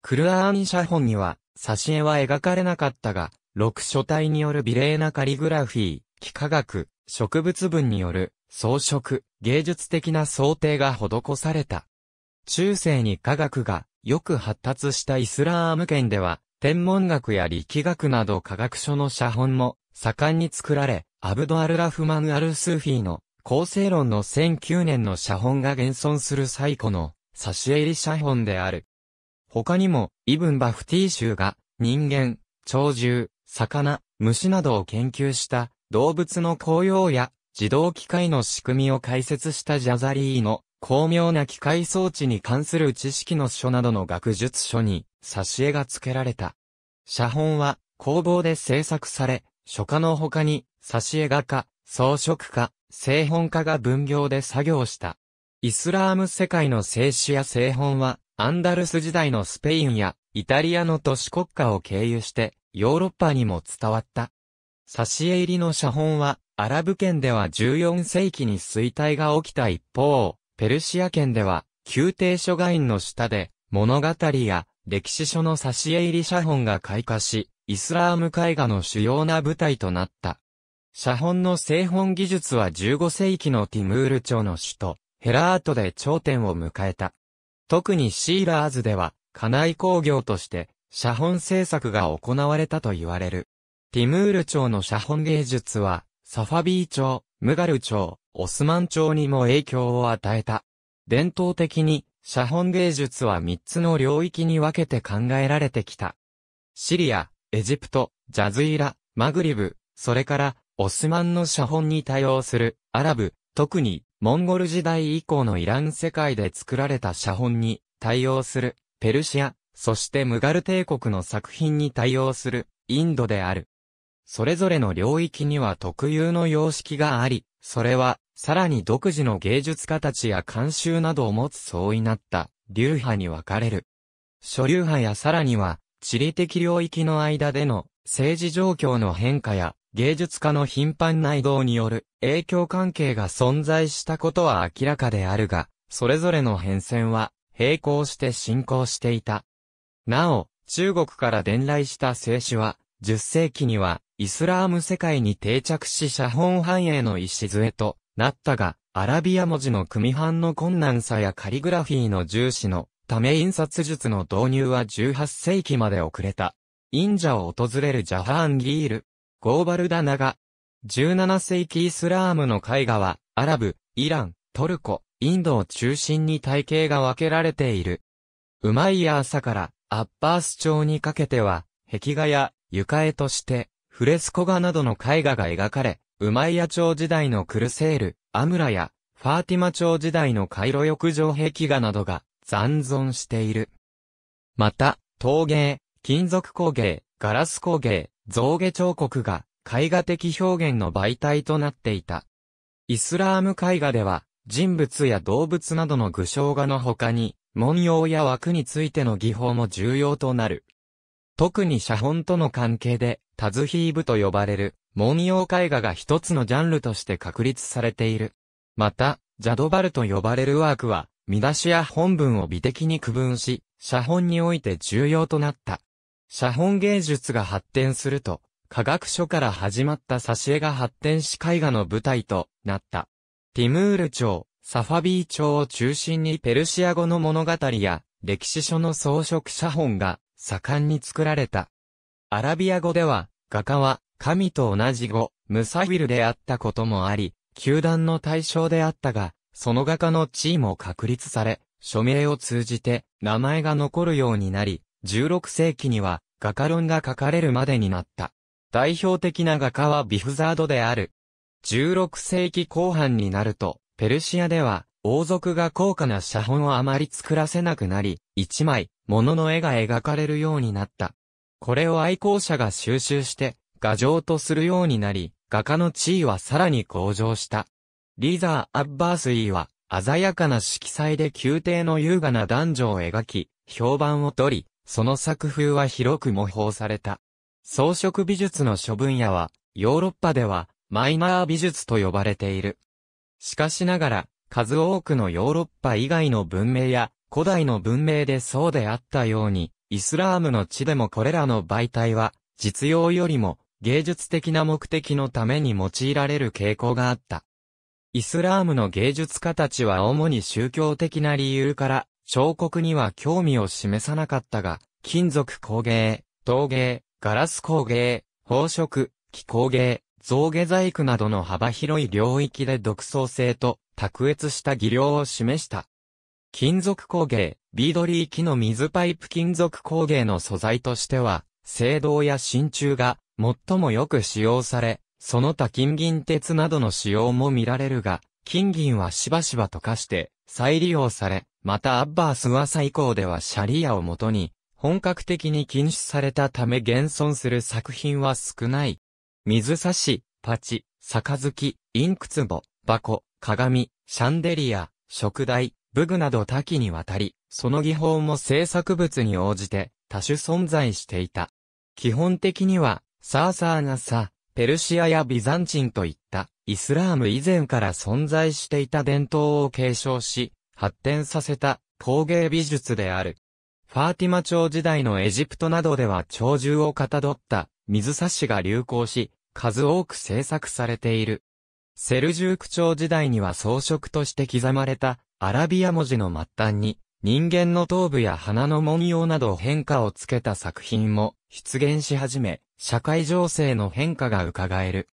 クルアーン写本には、挿絵は描かれなかったが、六書体による美麗なカリグラフィー、幾何学、植物文による装飾、芸術的な想定が施された。中世に科学がよく発達したイスラーム圏では、天文学や力学など科学書の写本も盛んに作られ、アブドアル・ラフマン・アル・スーフィーの構成論の1009年の写本が現存する最古の差し入り写本である。他にも、イブン・バフティー州が人間、鳥獣、魚、虫などを研究した動物の紅葉や自動機械の仕組みを解説したジャザリーの巧妙な機械装置に関する知識の書などの学術書に挿絵が付けられた。写本は工房で制作され、書家の他に挿絵画家、装飾家、製本家が分業で作業した。イスラーム世界の製紙や製本はアンダルス時代のスペインやイタリアの都市国家を経由してヨーロッパにも伝わった。挿絵入りの写本は、アラブ圏では14世紀に衰退が起きた一方、ペルシア圏では、宮廷書画院の下で、物語や歴史書の挿絵入り写本が開花し、イスラーム絵画の主要な舞台となった。写本の製本技術は15世紀のティムール朝の首都、ヘラートで頂点を迎えた。特にシーラーズでは、家内工業として、写本制作が行われたと言われる。ティムール朝の写本芸術は、サファビー朝、ムガル朝、オスマン朝にも影響を与えた。伝統的に、写本芸術は3つの領域に分けて考えられてきた。シリア、エジプト、ジャズイラ、マグリブ、それから、オスマンの写本に対応する、アラブ、特に、モンゴル時代以降のイラン世界で作られた写本に対応する、ペルシア、そしてムガル帝国の作品に対応する、インドである。それぞれの領域には特有の様式があり、それは、さらに独自の芸術家たちや慣習などを持つ相違なった、流派に分かれる。諸流派やさらには、地理的領域の間での政治状況の変化や芸術家の頻繁な移動による影響関係が存在したことは明らかであるが、それぞれの変遷は並行して進行していた。なお、中国から伝来した静止は、10世紀には、イスラーム世界に定着し写本繁栄の礎となったが、アラビア文字の組版の困難さやカリグラフィーの重視のため印刷術の導入は18世紀まで遅れた。インジャを訪れるジャハーンギール、ゴーバルダナが、17世紀イスラームの絵画は、アラブ、イラン、トルコ、インドを中心に体系が分けられている。うまい朝から、アッパース町にかけては、壁画や床絵として、フレスコ画などの絵画が描かれ、ウマイヤ朝時代のクルセール、アムラや、ファーティマ朝時代のカイロ浴場壁画などが残存している。また、陶芸、金属工芸、ガラス工芸、造牙彫刻が絵画的表現の媒体となっていた。イスラーム絵画では、人物や動物などの具象画の他に、文様や枠についての技法も重要となる。特に写本との関係で、タズヒーブと呼ばれる、文様絵画が一つのジャンルとして確立されている。また、ジャドバルと呼ばれるワークは、見出しや本文を美的に区分し、写本において重要となった。写本芸術が発展すると、科学書から始まった挿絵が発展し絵画の舞台となった。ティムール朝、サファビー朝を中心にペルシア語の物語や歴史書の装飾写本が盛んに作られた。アラビア語では、画家は、神と同じ語、ムサフィルであったこともあり、球団の対象であったが、その画家の地位も確立され、署名を通じて名前が残るようになり、16世紀には画家論が書かれるまでになった。代表的な画家はビフザードである。16世紀後半になると、ペルシアでは王族が高価な写本をあまり作らせなくなり、一枚、物の絵が描かれるようになった。これを愛好者が収集して、画像とするようになり、画家の地位はさらに向上した。リザー・アッバースイーは、鮮やかな色彩で宮廷の優雅な男女を描き、評判を取り、その作風は広く模倣された。装飾美術の諸分野は、ヨーロッパでは、マイナー美術と呼ばれている。しかしながら、数多くのヨーロッパ以外の文明や、古代の文明でそうであったように、イスラームの地でもこれらの媒体は、実用よりも芸術的な目的のために用いられる傾向があった。イスラームの芸術家たちは主に宗教的な理由から、彫刻には興味を示さなかったが、金属工芸、陶芸、ガラス工芸、宝飾、木工芸、造下細工などの幅広い領域で独創性と卓越した技量を示した。金属工芸、ビードリー機の水パイプ金属工芸の素材としては、青銅や真鍮が最もよく使用され、その他金銀鉄などの使用も見られるが、金銀はしばしば溶かして再利用され、またアッバースは最高ではシャリアをもとに、本格的に禁止されたため現存する作品は少ない。水差し、パチ、杯、インクツボ、箱、鏡、シャンデリア、食台、武具など多岐にわたり、その技法も制作物に応じて多種存在していた。基本的には、サーサーナサ、ペルシアやビザンチンといったイスラーム以前から存在していた伝統を継承し、発展させた工芸美術である。ファーティマ朝時代のエジプトなどでは鳥獣をかたどった水差しが流行し、数多く制作されている。セルジューク朝時代には装飾として刻まれたアラビア文字の末端に人間の頭部や花の文様など変化をつけた作品も出現し始め、社会情勢の変化が伺える。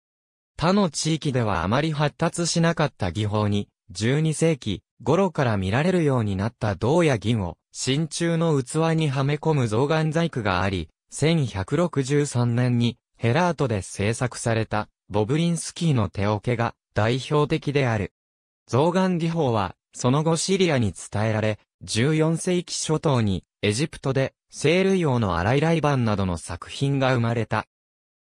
他の地域ではあまり発達しなかった技法に、12世紀頃から見られるようになった銅や銀を真鍮の器にはめ込む造眼細工があり、1163年にヘラートで制作されたボブリンスキーの手桶が代表的である。象眼技法はその後シリアに伝えられ、14世紀初頭にエジプトで生類王のラいバンなどの作品が生まれた。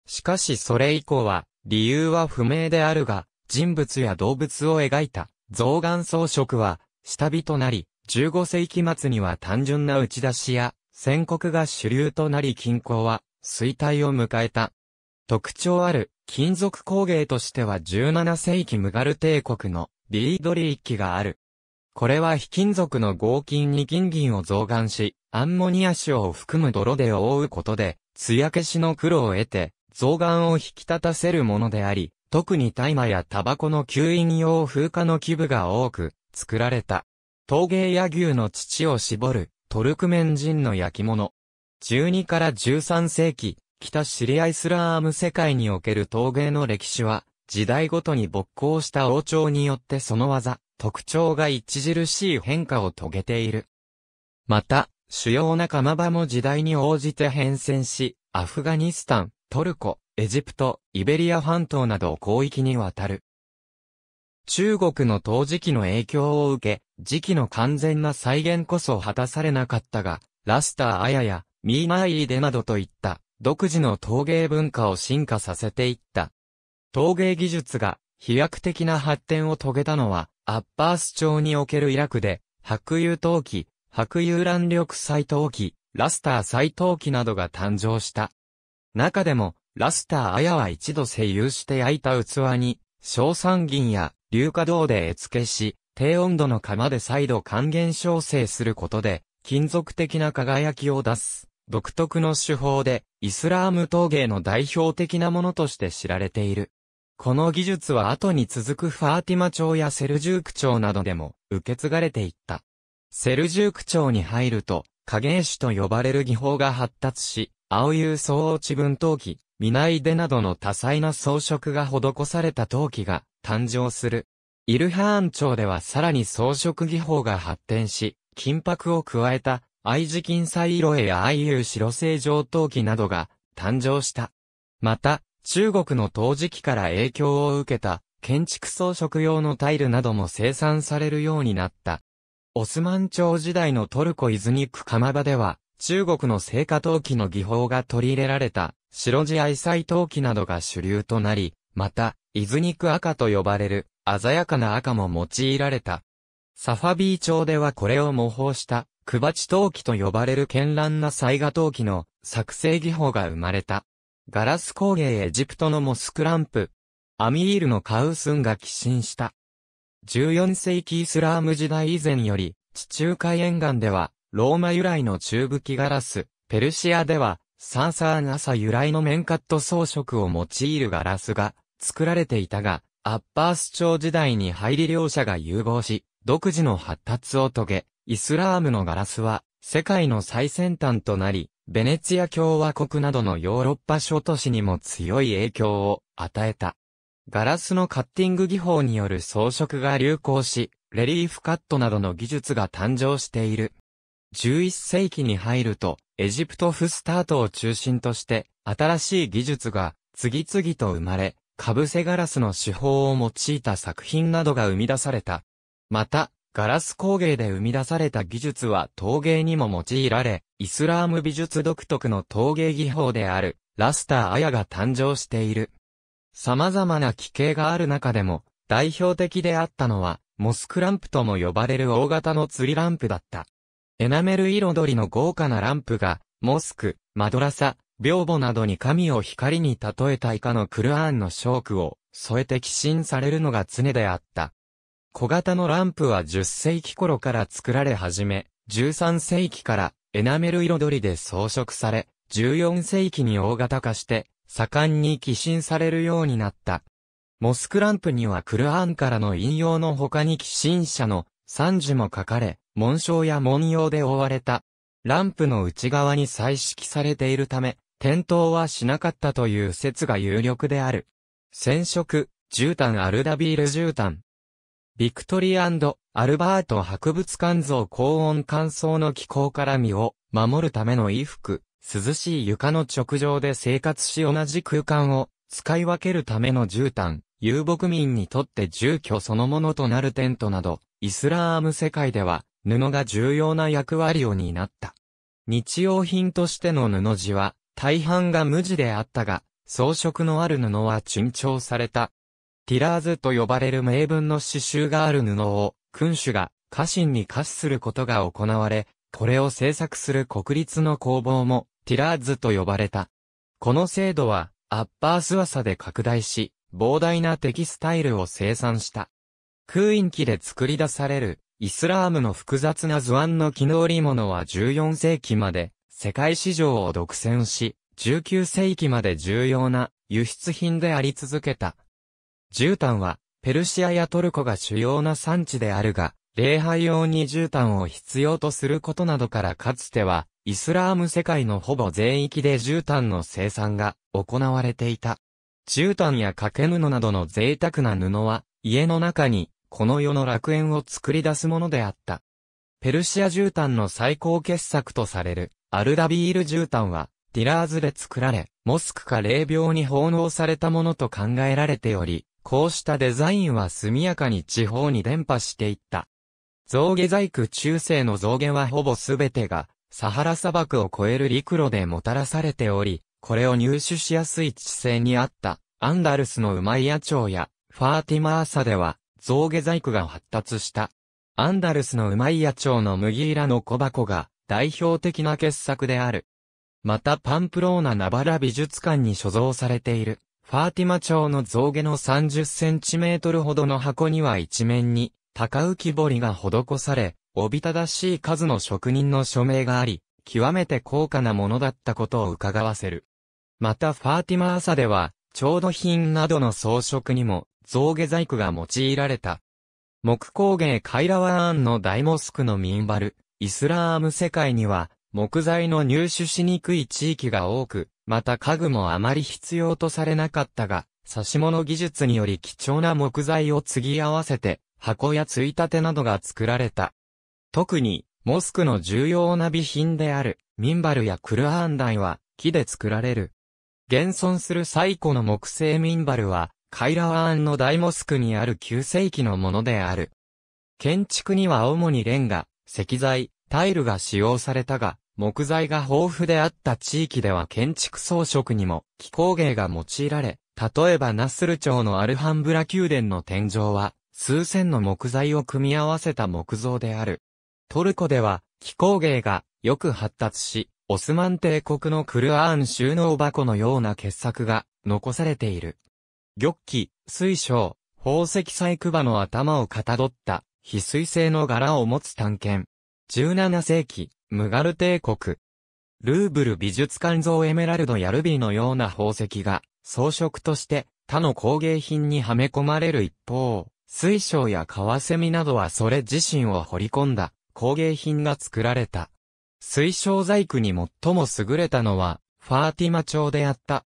しかしそれ以降は理由は不明であるが、人物や動物を描いた象眼装飾は下火となり、15世紀末には単純な打ち出しや戦国が主流となり近郊は衰退を迎えた。特徴ある金属工芸としては17世紀ムガル帝国のビードリー機がある。これは非金属の合金に金銀を増含し、アンモニア臭を含む泥で覆うことで、艶消しの黒を得て、増含を引き立たせるものであり、特に大麻やタバコの吸引用風化の器具が多く作られた。陶芸や牛の乳を絞るトルクメン人の焼き物。12から13世紀、北シリアイスラーム世界における陶芸の歴史は、時代ごとに勃興した王朝によってその技、特徴が著しい変化を遂げている。また、主要な釜場も時代に応じて変遷し、アフガニスタン、トルコ、エジプト、イベリア半島など広域にわたる。中国の陶磁器の影響を受け、磁器の完全な再現こそ果たされなかったが、ラスターアヤやミーマイイ・デなどといった独自の陶芸文化を進化させていった。陶芸技術が飛躍的な発展を遂げたのは、アッバース町におけるイラクで、白油陶器、白油乱力斎陶器、ラスター斎陶器などが誕生した。中でも、ラスターアヤは一度声優して焼いた器に、硝酸銀や硫化銅で絵付けし、低温度の窯で再度還元調整することで、金属的な輝きを出す、独特の手法で、イスラーム陶芸の代表的なものとして知られている。この技術は後に続くファーティマ朝やセルジューク朝などでも受け継がれていった。セルジューク朝に入ると、加減師と呼ばれる技法が発達し、青湯相落ち分陶器、見ないでなどの多彩な装飾が施された陶器が誕生する。イルハーン朝ではさらに装飾技法が発展し、金箔を加えた愛磁金彩色絵や愛友白製上陶器などが誕生した。また、中国の陶磁器から影響を受けた建築装飾用のタイルなども生産されるようになった。オスマン朝時代のトルコイズニック釜場では、中国の聖火陶器の技法が取り入れられた白地愛妻陶器などが主流となり、また、伊豆肉赤と呼ばれる鮮やかな赤も用いられた。サファビー町ではこれを模倣した、クバチ陶器と呼ばれる絢爛な彩画陶器の作成技法が生まれた。ガラス工芸エジプトのモスクランプ、アミールのカウスンが寄進した。14世紀イスラーム時代以前より、地中海沿岸では、ローマ由来の中吹きガラス、ペルシアでは、サンサーナサ由来の面カット装飾を用いるガラスが作られていたが、アッパース朝時代に入り両者が融合し、独自の発達を遂げ、イスラームのガラスは世界の最先端となり、ベネツィア共和国などのヨーロッパ諸都市にも強い影響を与えた。ガラスのカッティング技法による装飾が流行し、レリーフカットなどの技術が誕生している。11世紀に入ると、エジプトフスタートを中心として、新しい技術が次々と生まれ、かぶせガラスの手法を用いた作品などが生み出された。また、ガラス工芸で生み出された技術は陶芸にも用いられ、イスラーム美術独特の陶芸技法である、ラスターアヤが誕生している。様々な奇形がある中でも、代表的であったのは、モスクランプとも呼ばれる大型の釣りランプだった。エナメル彩りの豪華なランプが、モスク、マドラサ、屏風などに神を光に例えた以下のクルアーンのショークを添えて寄進されるのが常であった。小型のランプは10世紀頃から作られ始め、13世紀からエナメル彩りで装飾され、14世紀に大型化して、盛んに寄進されるようになった。モスクランプにはクルアーンからの引用の他に寄進者のジュも書かれ、紋章や文様で覆われた。ランプの内側に彩色されているため、点灯はしなかったという説が有力である。染色、絨毯アルダビール絨毯。ビクトリアアルバート博物館像高温乾燥の気候から身を守るための衣服、涼しい床の直上で生活し同じ空間を使い分けるための絨毯、遊牧民にとって住居そのものとなるテントなど、イスラーム世界では布が重要な役割を担った。日用品としての布地は、大半が無地であったが、装飾のある布は珍重された。ティラーズと呼ばれる名文の刺繍がある布を、君主が家臣に貸しすることが行われ、これを制作する国立の工房も、ティラーズと呼ばれた。この制度は、アッパースワサで拡大し、膨大なテキスタイルを生産した。空印機で作り出されるイスラームの複雑な図案の木の織物は14世紀まで世界市場を独占し、19世紀まで重要な輸出品であり続けた。絨毯はペルシアやトルコが主要な産地であるが、礼拝用に絨毯を必要とすることなどからかつては、イスラーム世界のほぼ全域で絨毯の生産が行われていた。絨毯や掛け布などの贅沢な布は、家の中にこの世の楽園を作り出すものであった。ペルシア絨毯の最高傑作とされる、アルダビール絨毯は、ディラーズで作られ、モスクか霊廟に奉納されたものと考えられており、こうしたデザインは速やかに地方に伝播していった。象牙細工中世の造牙はほぼすべてが、サハラ砂漠を越える陸路でもたらされており、これを入手しやすい地勢にあった、アンダルスのウマイヤ町や、ファーティマーサでは、象牙細工が発達した。アンダルスのウマイヤ町の麦イラの小箱が代表的な傑作である。またパンプローナナバラ美術館に所蔵されている、ファーティマ町の象牙の30センチメートルほどの箱には一面に、高浮き彫りが施され、おびただしい数の職人の署名があり、極めて高価なものだったことを伺わせる。またファーティマ朝では、調度品などの装飾にも象牙細工が用いられた。木工芸カイラワーンの大モスクのミンバル、イスラーム世界には、木材の入手しにくい地域が多く、また家具もあまり必要とされなかったが、差物技術により貴重な木材を継ぎ合わせて、箱やついたてなどが作られた。特に、モスクの重要な備品である、ミンバルやクルアンダイは、木で作られる。現存する最古の木製ミンバルは、カイラワーンの大モスクにある9世紀のものである。建築には主にレンガ、石材、タイルが使用されたが、木材が豊富であった地域では建築装飾にも気候芸が用いられ、例えばナスル町のアルハンブラ宮殿の天井は、数千の木材を組み合わせた木造である。トルコでは、気候芸がよく発達し、オスマン帝国のクルアーン収納箱のような傑作が残されている。玉器、水晶、宝石細工場の頭をかたどった、非水性の柄を持つ探検。17世紀、ムガル帝国。ルーブル美術館像エメラルドヤルビーのような宝石が、装飾として他の工芸品にはめ込まれる一方、水晶やカワセミなどはそれ自身を彫り込んだ工芸品が作られた。水晶細工に最も優れたのは、ファーティマ朝であった。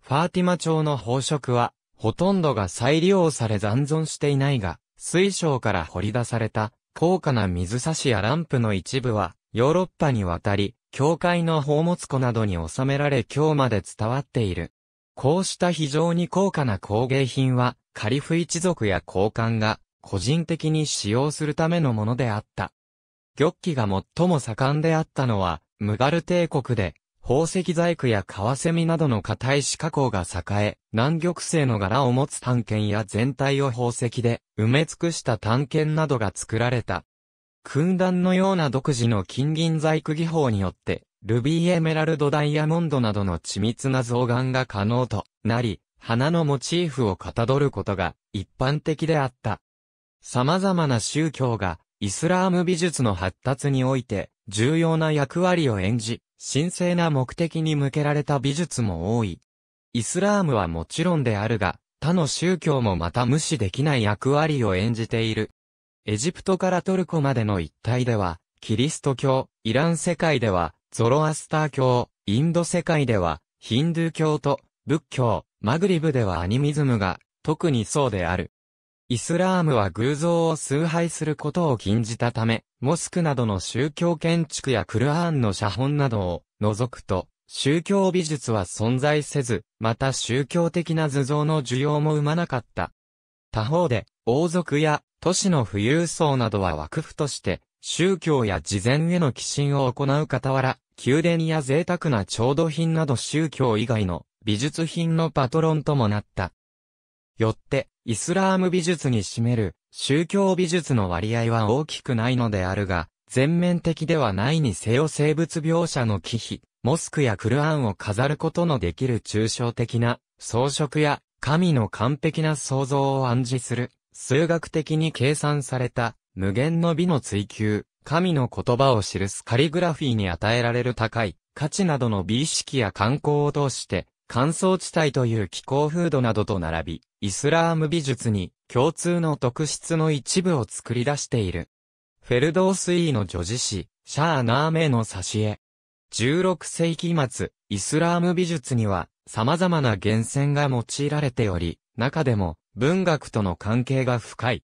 ファーティマ朝の宝飾は、ほとんどが再利用され残存していないが、水晶から掘り出された高価な水差しやランプの一部は、ヨーロッパに渡り、教会の宝物庫などに収められ今日まで伝わっている。こうした非常に高価な工芸品は、カリフ一族や高官が個人的に使用するためのものであった。玉器が最も盛んであったのは、ムガル帝国で、宝石細工やカワセミなどの硬い歯加工が栄え、南極星の柄を持つ探検や全体を宝石で埋め尽くした探検などが作られた。訓断のような独自の金銀細工技法によって、ルビーエメラルドダイヤモンドなどの緻密な造眼が可能となり、花のモチーフをかたどることが一般的であった。様々な宗教がイスラーム美術の発達において重要な役割を演じ、神聖な目的に向けられた美術も多い。イスラームはもちろんであるが、他の宗教もまた無視できない役割を演じている。エジプトからトルコまでの一帯では、キリスト教、イラン世界では、ゾロアスター教、インド世界では、ヒンドゥー教と、仏教、マグリブではアニミズムが、特にそうである。イスラームは偶像を崇拝することを禁じたため、モスクなどの宗教建築やクルアーンの写本などを除くと、宗教美術は存在せず、また宗教的な図像の需要も生まなかった。他方で、王族や都市の富裕層などは枠府として、宗教や事前への寄進を行う傍ら、宮殿や贅沢な調度品など宗教以外の美術品のパトロンともなった。よって、イスラーム美術に占める宗教美術の割合は大きくないのであるが、全面的ではないにせよ生物描写の忌避、モスクやクルアンを飾ることのできる抽象的な装飾や神の完璧な創造を暗示する、数学的に計算された無限の美の追求、神の言葉を記すカリグラフィーに与えられる高い価値などの美意識や観光を通して乾燥地帯という気候風土などと並び、イスラーム美術に共通の特質の一部を作り出している。フェルドースイーの女子誌、シャーナーメの挿絵。16世紀末、イスラーム美術には様々な源泉が用いられており、中でも文学との関係が深い。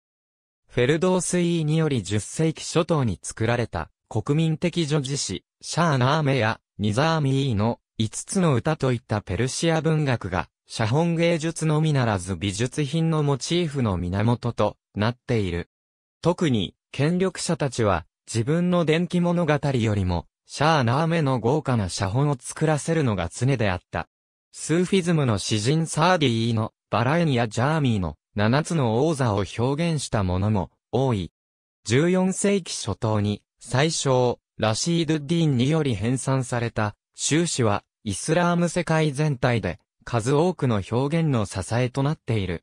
フェルドースイーにより10世紀初頭に作られた国民的女子誌、シャーナーメやニザーミーの5つの歌といったペルシア文学が、写本芸術のみならず美術品のモチーフの源となっている。特に、権力者たちは、自分の伝記物語よりも、シャーナーメの豪華な写本を作らせるのが常であった。スーフィズムの詩人サーディーの、バラエンやジャーミーの、7つの王座を表現したものも、多い。14世紀初頭に、最小、ラシード・ディーンにより編纂された、修士は、イスラーム世界全体で、数多くの表現の支えとなっている。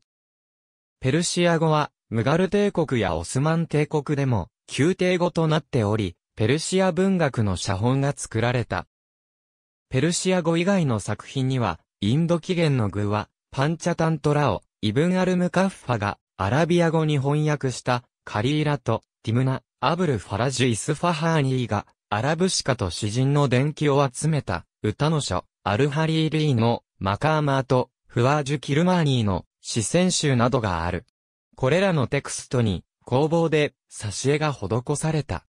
ペルシア語は、ムガル帝国やオスマン帝国でも、宮廷語となっており、ペルシア文学の写本が作られた。ペルシア語以外の作品には、インド起源の具は、パンチャタントラを、イブンアルムカッファが、アラビア語に翻訳した、カリーラと、ティムナ、アブルファラジュイスファハーニーが、アラブシカと詩人の伝記を集めた、歌の書、アルハリーリーの、マカーマーと、フワージュ・キルマーニーの、詩選集などがある。これらのテクストに、工房で、挿絵が施された。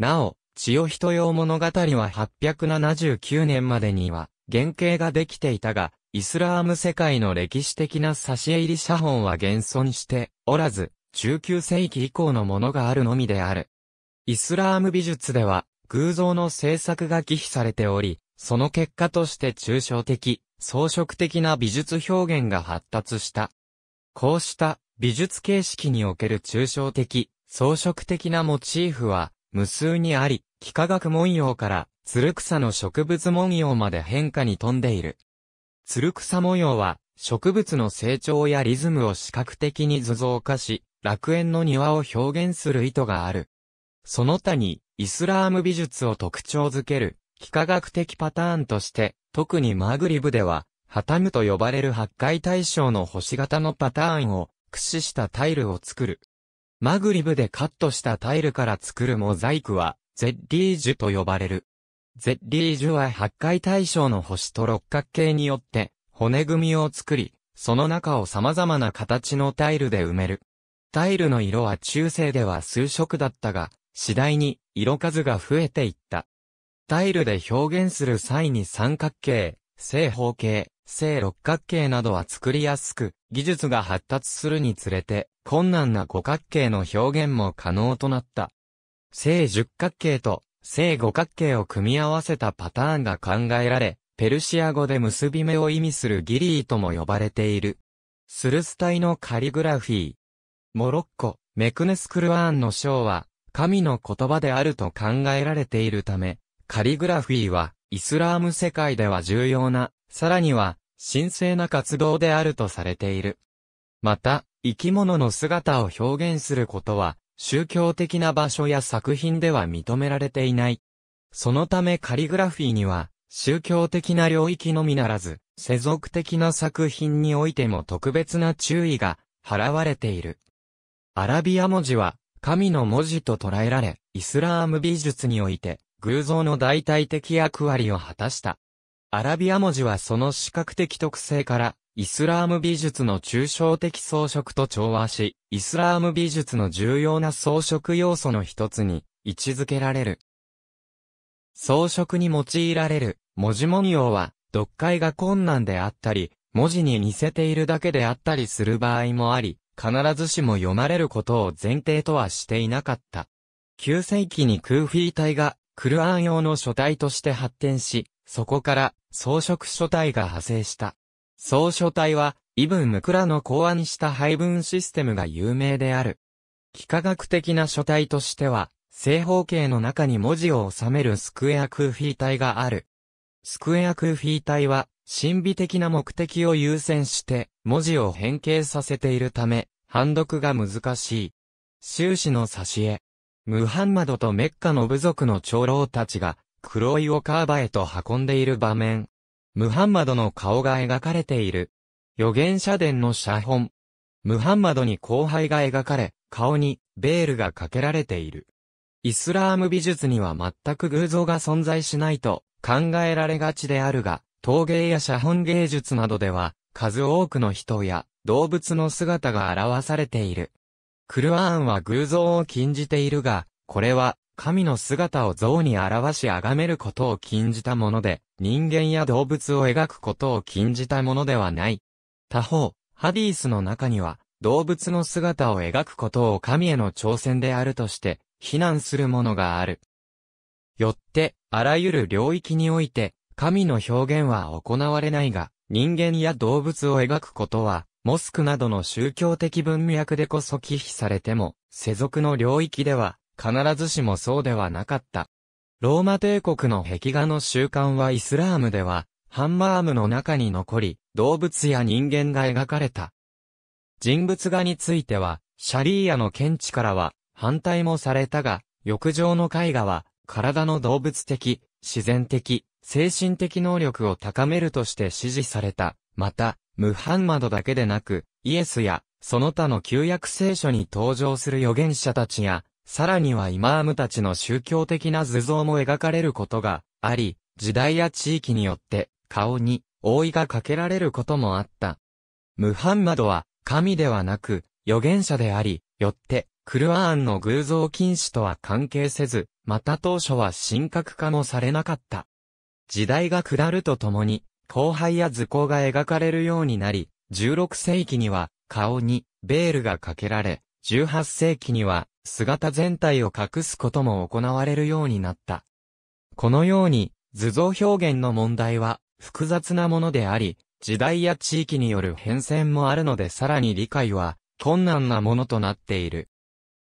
なお、千代人用物語は879年までには、原型ができていたが、イスラーム世界の歴史的な挿絵入り写本は現存しておらず、19世紀以降のものがあるのみである。イスラーム美術では、偶像の制作が忌避されており、その結果として抽象的、装飾的な美術表現が発達した。こうした美術形式における抽象的、装飾的なモチーフは無数にあり、幾何学文様から鶴草の植物文様まで変化に富んでいる。鶴草模様は植物の成長やリズムを視覚的に図像化し、楽園の庭を表現する意図がある。その他に、イスラーム美術を特徴づける、幾何学的パターンとして、特にマグリブでは、ハタムと呼ばれる八海対象の星型のパターンを駆使したタイルを作る。マグリブでカットしたタイルから作るモザイクは、ゼッリージュと呼ばれる。ゼッリージュは八海対象の星と六角形によって、骨組みを作り、その中を様々な形のタイルで埋める。タイルの色は中世では数色だったが、次第に色数が増えていった。タイルで表現する際に三角形、正方形、正六角形などは作りやすく、技術が発達するにつれて、困難な五角形の表現も可能となった。正十角形と正五角形を組み合わせたパターンが考えられ、ペルシア語で結び目を意味するギリーとも呼ばれている。スルスタイのカリグラフィー。モロッコ、メクネスクルアーンの章は、神の言葉であると考えられているため、カリグラフィーは、イスラーム世界では重要な、さらには、神聖な活動であるとされている。また、生き物の姿を表現することは、宗教的な場所や作品では認められていない。そのためカリグラフィーには、宗教的な領域のみならず、世俗的な作品においても特別な注意が払われている。アラビア文字は神の文字と捉えられ、イスラーム美術において、偶像の代替的役割を果たした。アラビア文字はその視覚的特性から、イスラーム美術の抽象的装飾と調和し、イスラーム美術の重要な装飾要素の一つに位置づけられる。装飾に用いられる文字文様は読解が困難であったり、文字に似せているだけであったりする場合もあり、必ずしも読まれることを前提とはしていなかった。9世紀にクーフィー体がクルアン用の書体として発展し、そこから装飾書体が派生した。装書体は、イブン・ムクラの考案した配分システムが有名である。幾何学的な書体としては、正方形の中に文字を収めるスクエアクーフィー体がある。スクエアクーフィー体は、神秘的な目的を優先して、文字を変形させているため、判読が難しい。終始の挿絵。ムハンマドとメッカの部族の長老たちが、黒いオカーバへと運んでいる場面。ムハンマドの顔が描かれている。予言者伝の写本。ムハンマドに後輩が描かれ、顔にベールがかけられている。イスラーム美術には全く偶像が存在しないと考えられがちであるが、陶芸や写本芸術などでは、数多くの人や動物の姿が表されている。クルアーンは偶像を禁じているが、これは神の姿を像に表し崇めることを禁じたもので、人間や動物を描くことを禁じたものではない。他方、ハディースの中には、動物の姿を描くことを神への挑戦であるとして、非難するものがある。よって、あらゆる領域において、神の表現は行われないが、人間や動物を描くことは、モスクなどの宗教的文脈でこそ忌避されても、世俗の領域では、必ずしもそうではなかった。ローマ帝国の壁画の習慣はイスラームでは、ハンマームの中に残り、動物や人間が描かれた。人物画については、シャリーヤの見地からは、反対もされたが、浴場の絵画は、体の動物的、自然的、精神的能力を高めるとして支持された。また、ムハンマドだけでなく、イエスや、その他の旧約聖書に登場する預言者たちや、さらにはイマームたちの宗教的な図像も描かれることがあり、時代や地域によって顔に覆いがかけられることもあった。ムハンマドは神ではなく預言者であり、よってクルアーンの偶像禁止とは関係せず、また当初は神格化もされなかった。時代が下るとともに、後輩や図工が描かれるようになり、16世紀には顔にベールがかけられ、18世紀には姿全体を隠すことも行われるようになった。このように図像表現の問題は複雑なものであり、時代や地域による変遷もあるのでさらに理解は困難なものとなっている。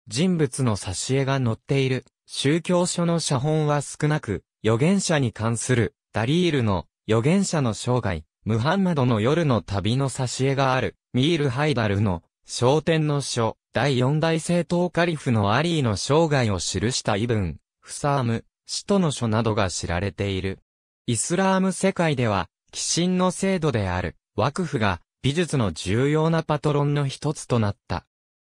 人物の挿絵が載っている宗教書の写本は少なく、預言者に関する、ダリールの、預言者の生涯、ムハンマドの夜の旅の挿絵がある、ミール・ハイダルの、商店の書、第四大政党カリフのアリーの生涯を記した異文、フサーム、使徒の書などが知られている。イスラーム世界では、寄進の制度である、ワクフが、美術の重要なパトロンの一つとなった。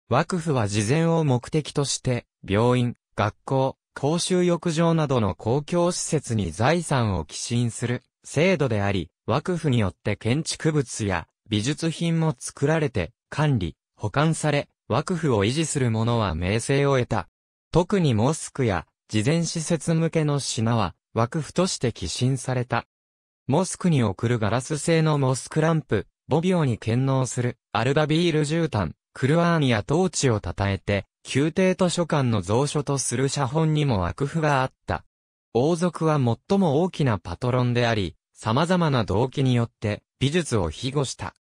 ワクフは事前を目的として、病院、学校、公衆浴場などの公共施設に財産を寄進する制度であり、枠府によって建築物や美術品も作られて、管理、保管され、枠府を維持する者は名声を得た。特にモスクや慈善施設向けの品は、枠府として寄進された。モスクに送るガラス製のモスクランプ、ボビオに献納する、アルバビール絨毯、クルアーニや統治を称えて、宮廷図書館の蔵書とする写本にも悪譜があった。王族は最も大きなパトロンであり、様々な動機によって美術を庇護した。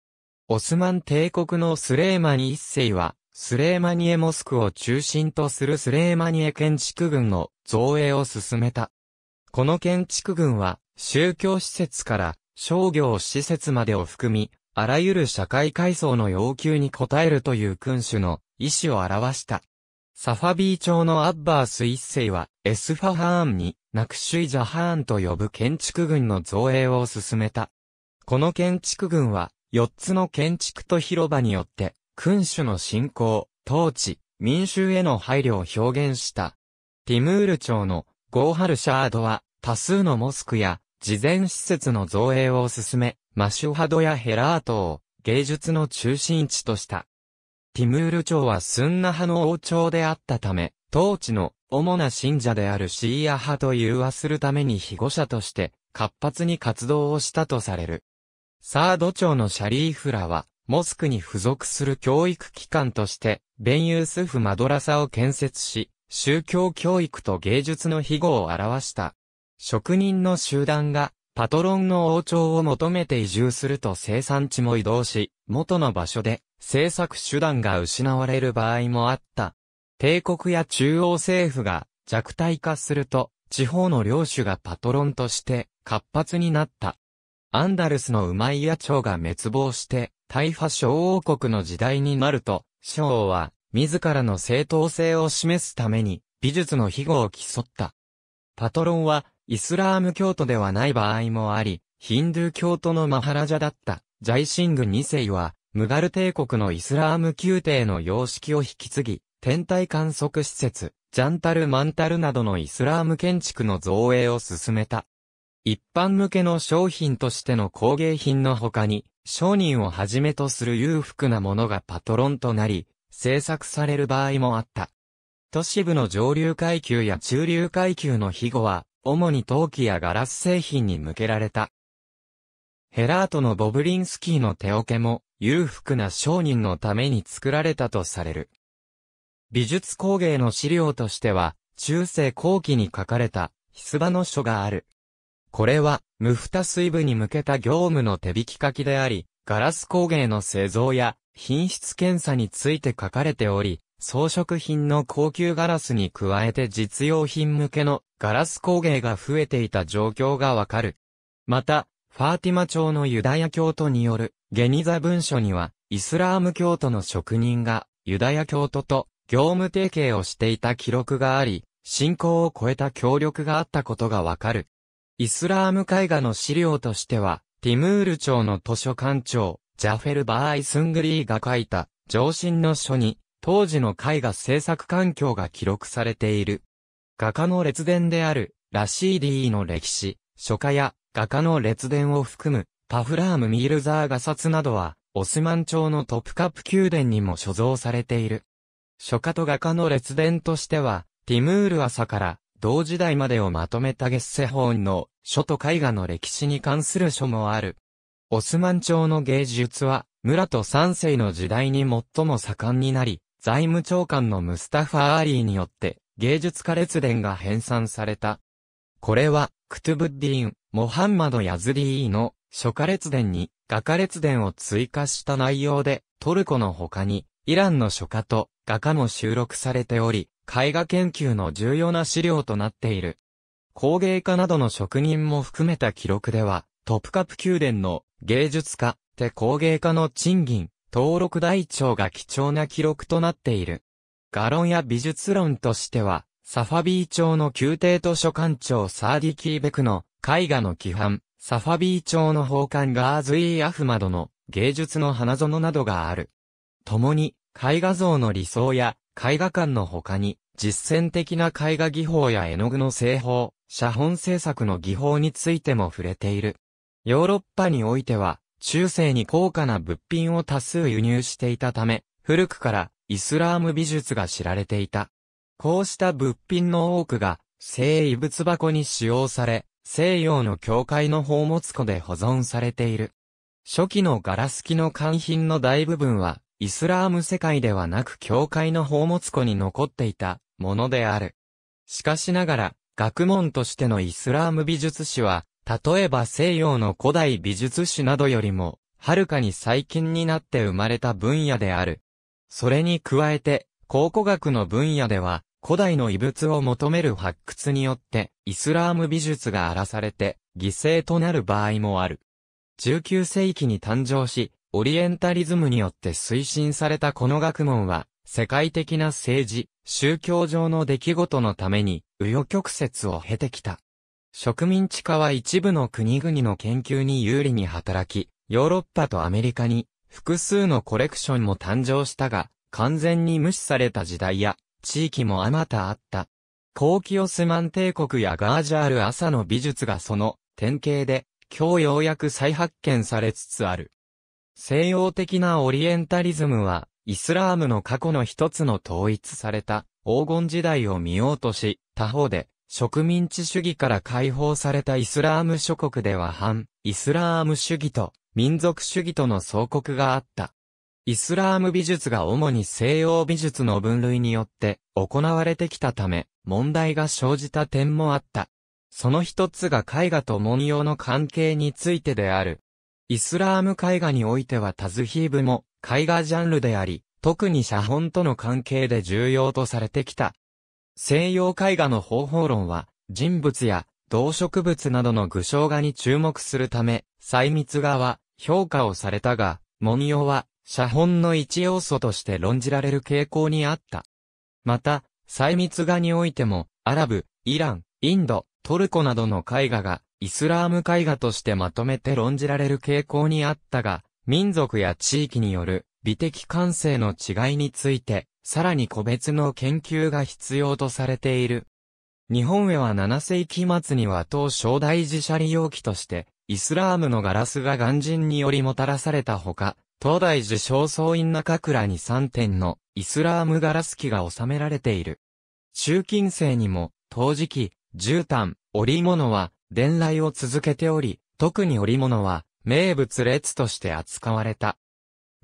オスマン帝国のスレーマニ一世は、スレーマニエモスクを中心とするスレーマニエ建築群の造営を進めた。この建築群は、宗教施設から商業施設までを含み、あらゆる社会階層の要求に応えるという君主の意思を表した。サファビー朝のアッバース一世は、エスファハーンに、ナクシュイジャハーンと呼ぶ建築群の造営を進めた。この建築群は、4つの建築と広場によって、君主の信仰、統治、民衆への配慮を表現した。ティムール朝のゴーハルシャードは、多数のモスクや、事前施設の造営を進め、マシュハドやヘラートを、芸術の中心地とした。ティムール朝はスンナ派の王朝であったため、当地の主な信者であるシーア派と融和するために被護者として活発に活動をしたとされる。サード朝のシャリーフラは、モスクに付属する教育機関として、ベンユースフマドラサを建設し、宗教教育と芸術の庇護を表した。職人の集団が、パトロンの王朝を求めて移住すると生産地も移動し、元の場所で制作手段が失われる場合もあった。帝国や中央政府が弱体化すると、地方の領主がパトロンとして活発になった。アンダルスのウマイヤ朝が滅亡して、大破ファ小王国の時代になると、小王は自らの正当性を示すために美術の庇護を競った。パトロンはイスラーム教徒ではない場合もあり、ヒンドゥー教徒のマハラジャだったジャイシング2世はムガル帝国のイスラーム宮廷の様式を引き継ぎ、天体観測施設、ジャンタル・マンタルなどのイスラーム建築の造営を進めた。一般向けの商品としての工芸品の他に、商人をはじめとする裕福なものがパトロンとなり、制作される場合もあった。都市部の上流階級や中流階級の庇護は、主に陶器やガラス製品に向けられた。ヘラートのボブリンスキーの手桶も、裕福な商人のために作られたとされる。美術工芸の資料としては、中世後期に書かれた、ヒスバの書がある。これは、ムフタ水部に向けた業務の手引き書きであり、ガラス工芸の製造や品質検査について書かれており、装飾品の高級ガラスに加えて実用品向けのガラス工芸が増えていた状況がわかる。また、ファーティマ朝のユダヤ教徒によるゲニザ文書には、イスラーム教徒の職人がユダヤ教徒と業務提携をしていた記録があり、信仰を超えた協力があったことがわかる。イスラーム絵画の資料としては、ティムール朝の図書館長、ジャフェル・バーイ・スングリーが書いた、上申の書に、当時の絵画制作環境が記録されている。画家の列伝である、ラシーディの歴史、書家や画家の列伝を含む、パフラーム・ミールザー画冊などは、オスマン朝のトップカップ宮殿にも所蔵されている。書家と画家の列伝としては、ティムール朝から同時代までをまとめたゲッセホーンの書と絵画の歴史に関する書もある。オスマン朝の芸術は、村と三世の時代に最も盛んになり、財務長官のムスタファ・アーリーによって、芸術家列伝が編纂された。これは、クトゥブッディン、モハンマド・ヤズリーの書家列伝に画家列伝を追加した内容で、トルコの他にイランの書家と画家も収録されており、絵画研究の重要な資料となっている。工芸家などの職人も含めた記録では、トップカプ宮殿の芸術家、手工芸家の賃金、登録台帳が貴重な記録となっている。画論や美術論としては、サファビー町の宮廷図書館長サーディキーベクの絵画の規範、サファビー朝の宝冠ガーズイーアフマドの芸術の花園などがある。共に、絵画像の理想や、絵画館の他に、実践的な絵画技法や絵の具の製法、写本制作の技法についても触れている。ヨーロッパにおいては、中世に高価な物品を多数輸入していたため、古くからイスラーム美術が知られていた。こうした物品の多くが、聖遺物箱に使用され、西洋の教会の宝物庫で保存されている。初期のガラス機の缶品の大部分は、イスラーム世界ではなく教会の宝物庫に残っていたものである。しかしながら、学問としてのイスラーム美術史は、例えば西洋の古代美術史などよりも、はるかに最近になって生まれた分野である。それに加えて、考古学の分野では、古代の遺物を求める発掘によって、イスラーム美術が荒らされて、犠牲となる場合もある。19世紀に誕生し、オリエンタリズムによって推進されたこの学問は、世界的な政治、宗教上の出来事のために、紆余曲折を経てきた。植民地化は一部の国々の研究に有利に働き、ヨーロッパとアメリカに複数のコレクションも誕生したが、完全に無視された時代や、地域もあまたあった。高キオスマン帝国やガージャール朝の美術がその典型で、今日ようやく再発見されつつある。西洋的なオリエンタリズムは、イスラームの過去の一つの統一された黄金時代を見ようとし、他方で、植民地主義から解放されたイスラーム諸国では反、イスラーム主義と民族主義との相国があった。イスラーム美術が主に西洋美術の分類によって行われてきたため、問題が生じた点もあった。その一つが絵画と文様の関係についてである。イスラーム絵画においてはタズヒーブも絵画ジャンルであり、特に写本との関係で重要とされてきた。西洋絵画の方法論は、人物や動植物などの具象画に注目するため、細密画は評価をされたが、文様は写本の一要素として論じられる傾向にあった。また、細密画においても、アラブ、イラン、インド、トルコなどの絵画が、イスラーム絵画としてまとめて論じられる傾向にあったが、民族や地域による美的感性の違いについて、さらに個別の研究が必要とされている。日本へは7世紀末には当初大寺社利用機として、イスラームのガラスが岩人によりもたらされたほか、東大寺正倉院中倉に3点のイスラームガラス機が収められている。中近世にも、陶磁器、絨毯、織物は、伝来を続けており、特に織物は、名物列として扱われた。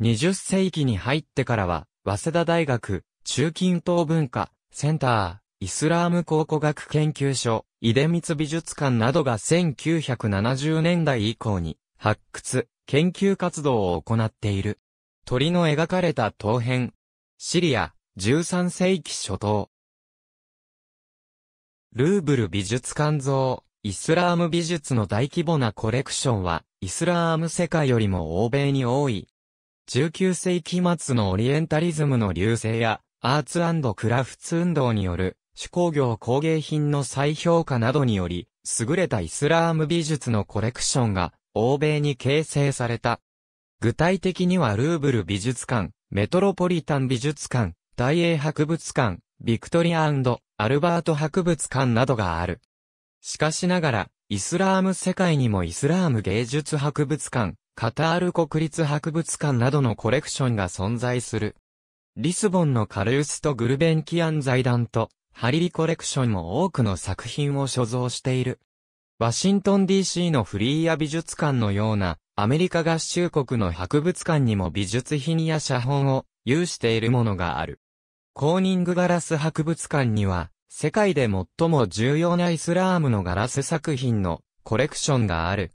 20世紀に入ってからは、早稲田大学、中近東文化、センター、イスラーム考古学研究所、出光美術館などが1970年代以降に、発掘、研究活動を行っている。鳥の描かれた陶片。シリア、13世紀初頭。ルーブル美術館像、イスラーム美術の大規模なコレクションは、イスラーム世界よりも欧米に多い。19世紀末のオリエンタリズムの流星や、アーツクラフツ運動による、手工業工芸品の再評価などにより、優れたイスラーム美術のコレクションが欧米に形成された。具体的にはルーブル美術館、メトロポリタン美術館、大英博物館、ビクトリアアルバート博物館などがある。しかしながら、イスラーム世界にもイスラーム芸術博物館、カタール国立博物館などのコレクションが存在する。リスボンのカルースとグルベンキアン財団と、ハリリコレクションも多くの作品を所蔵している。ワシントン DC のフリーア美術館のような、アメリカ合衆国の博物館にも美術品や写本を有しているものがある。コーニングガラス博物館には、世界で最も重要なイスラームのガラス作品のコレクションがある。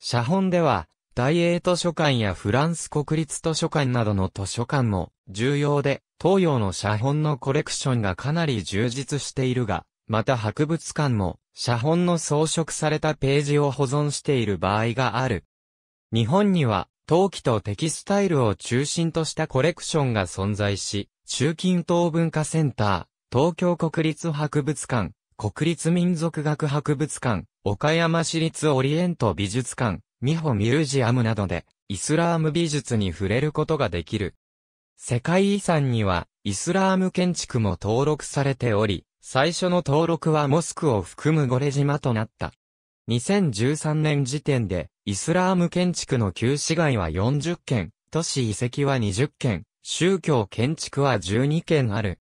写本では、大英図書館やフランス国立図書館などの図書館も重要で、東洋の写本のコレクションがかなり充実しているが、また博物館も、写本の装飾されたページを保存している場合がある。日本には、陶器とテキスタイルを中心としたコレクションが存在し、中近東文化センター、東京国立博物館、国立民族学博物館、岡山市立オリエント美術館、美ホミュージアムなどで、イスラーム美術に触れることができる。世界遺産には、イスラーム建築も登録されており、最初の登録はモスクを含むゴレ島となった。2013年時点で、イスラーム建築の旧市街は40件、都市遺跡は20件、宗教建築は12件ある。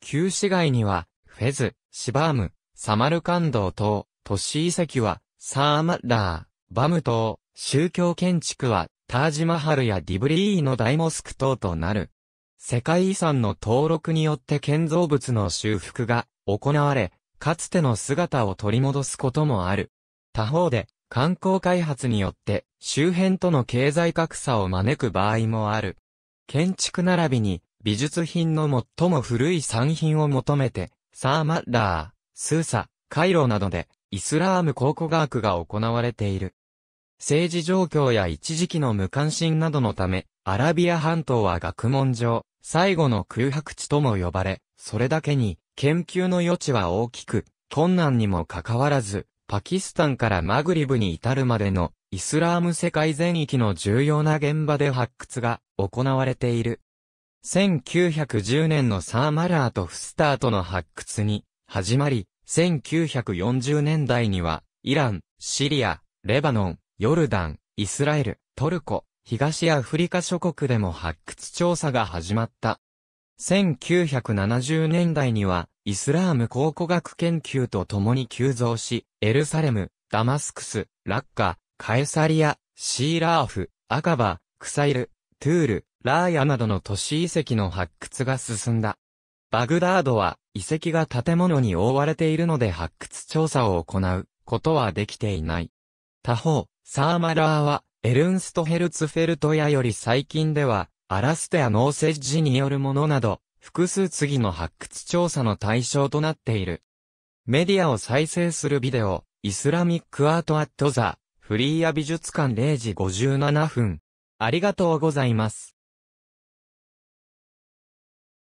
旧市街には、フェズ、シバーム、サマルカンド等、都市遺跡は、サーマッラー、バム島、宗教建築は、タージマハルやディブリーの大モスク等となる。世界遺産の登録によって建造物の修復が行われ、かつての姿を取り戻すこともある。他方で、観光開発によって周辺との経済格差を招く場合もある。建築並びに美術品の最も古い産品を求めて、サーマッラー、スーサ、カイロなどでイスラーム考古学が行われている。政治状況や一時期の無関心などのため、アラビア半島は学問上、最後の空白地とも呼ばれ、それだけに、研究の余地は大きく、困難にもかかわらず、パキスタンからマグリブに至るまでのイスラーム世界全域の重要な現場で発掘が行われている。1910年のサーマラーとフスターとの発掘に始まり、1940年代にはイラン、シリア、レバノン、ヨルダン、イスラエル、トルコ、東アフリカ諸国でも発掘調査が始まった。1970年代には、イスラーム考古学研究と共に急増し、エルサレム、ダマスクス、ラッカ、カエサリア、シーラーフ、アカバ、クサイル、トゥール、ラーヤなどの都市遺跡の発掘が進んだ。バグダードは遺跡が建物に覆われているので発掘調査を行うことはできていない。他方、サーマラーはエルンストヘルツフェルトやより最近ではアラステア農ッジによるものなど、複数次の発掘調査の対象となっている。メディアを再生するビデオ、イスラミックアートアットザ、フリーア美術館0時57分。ありがとうございます。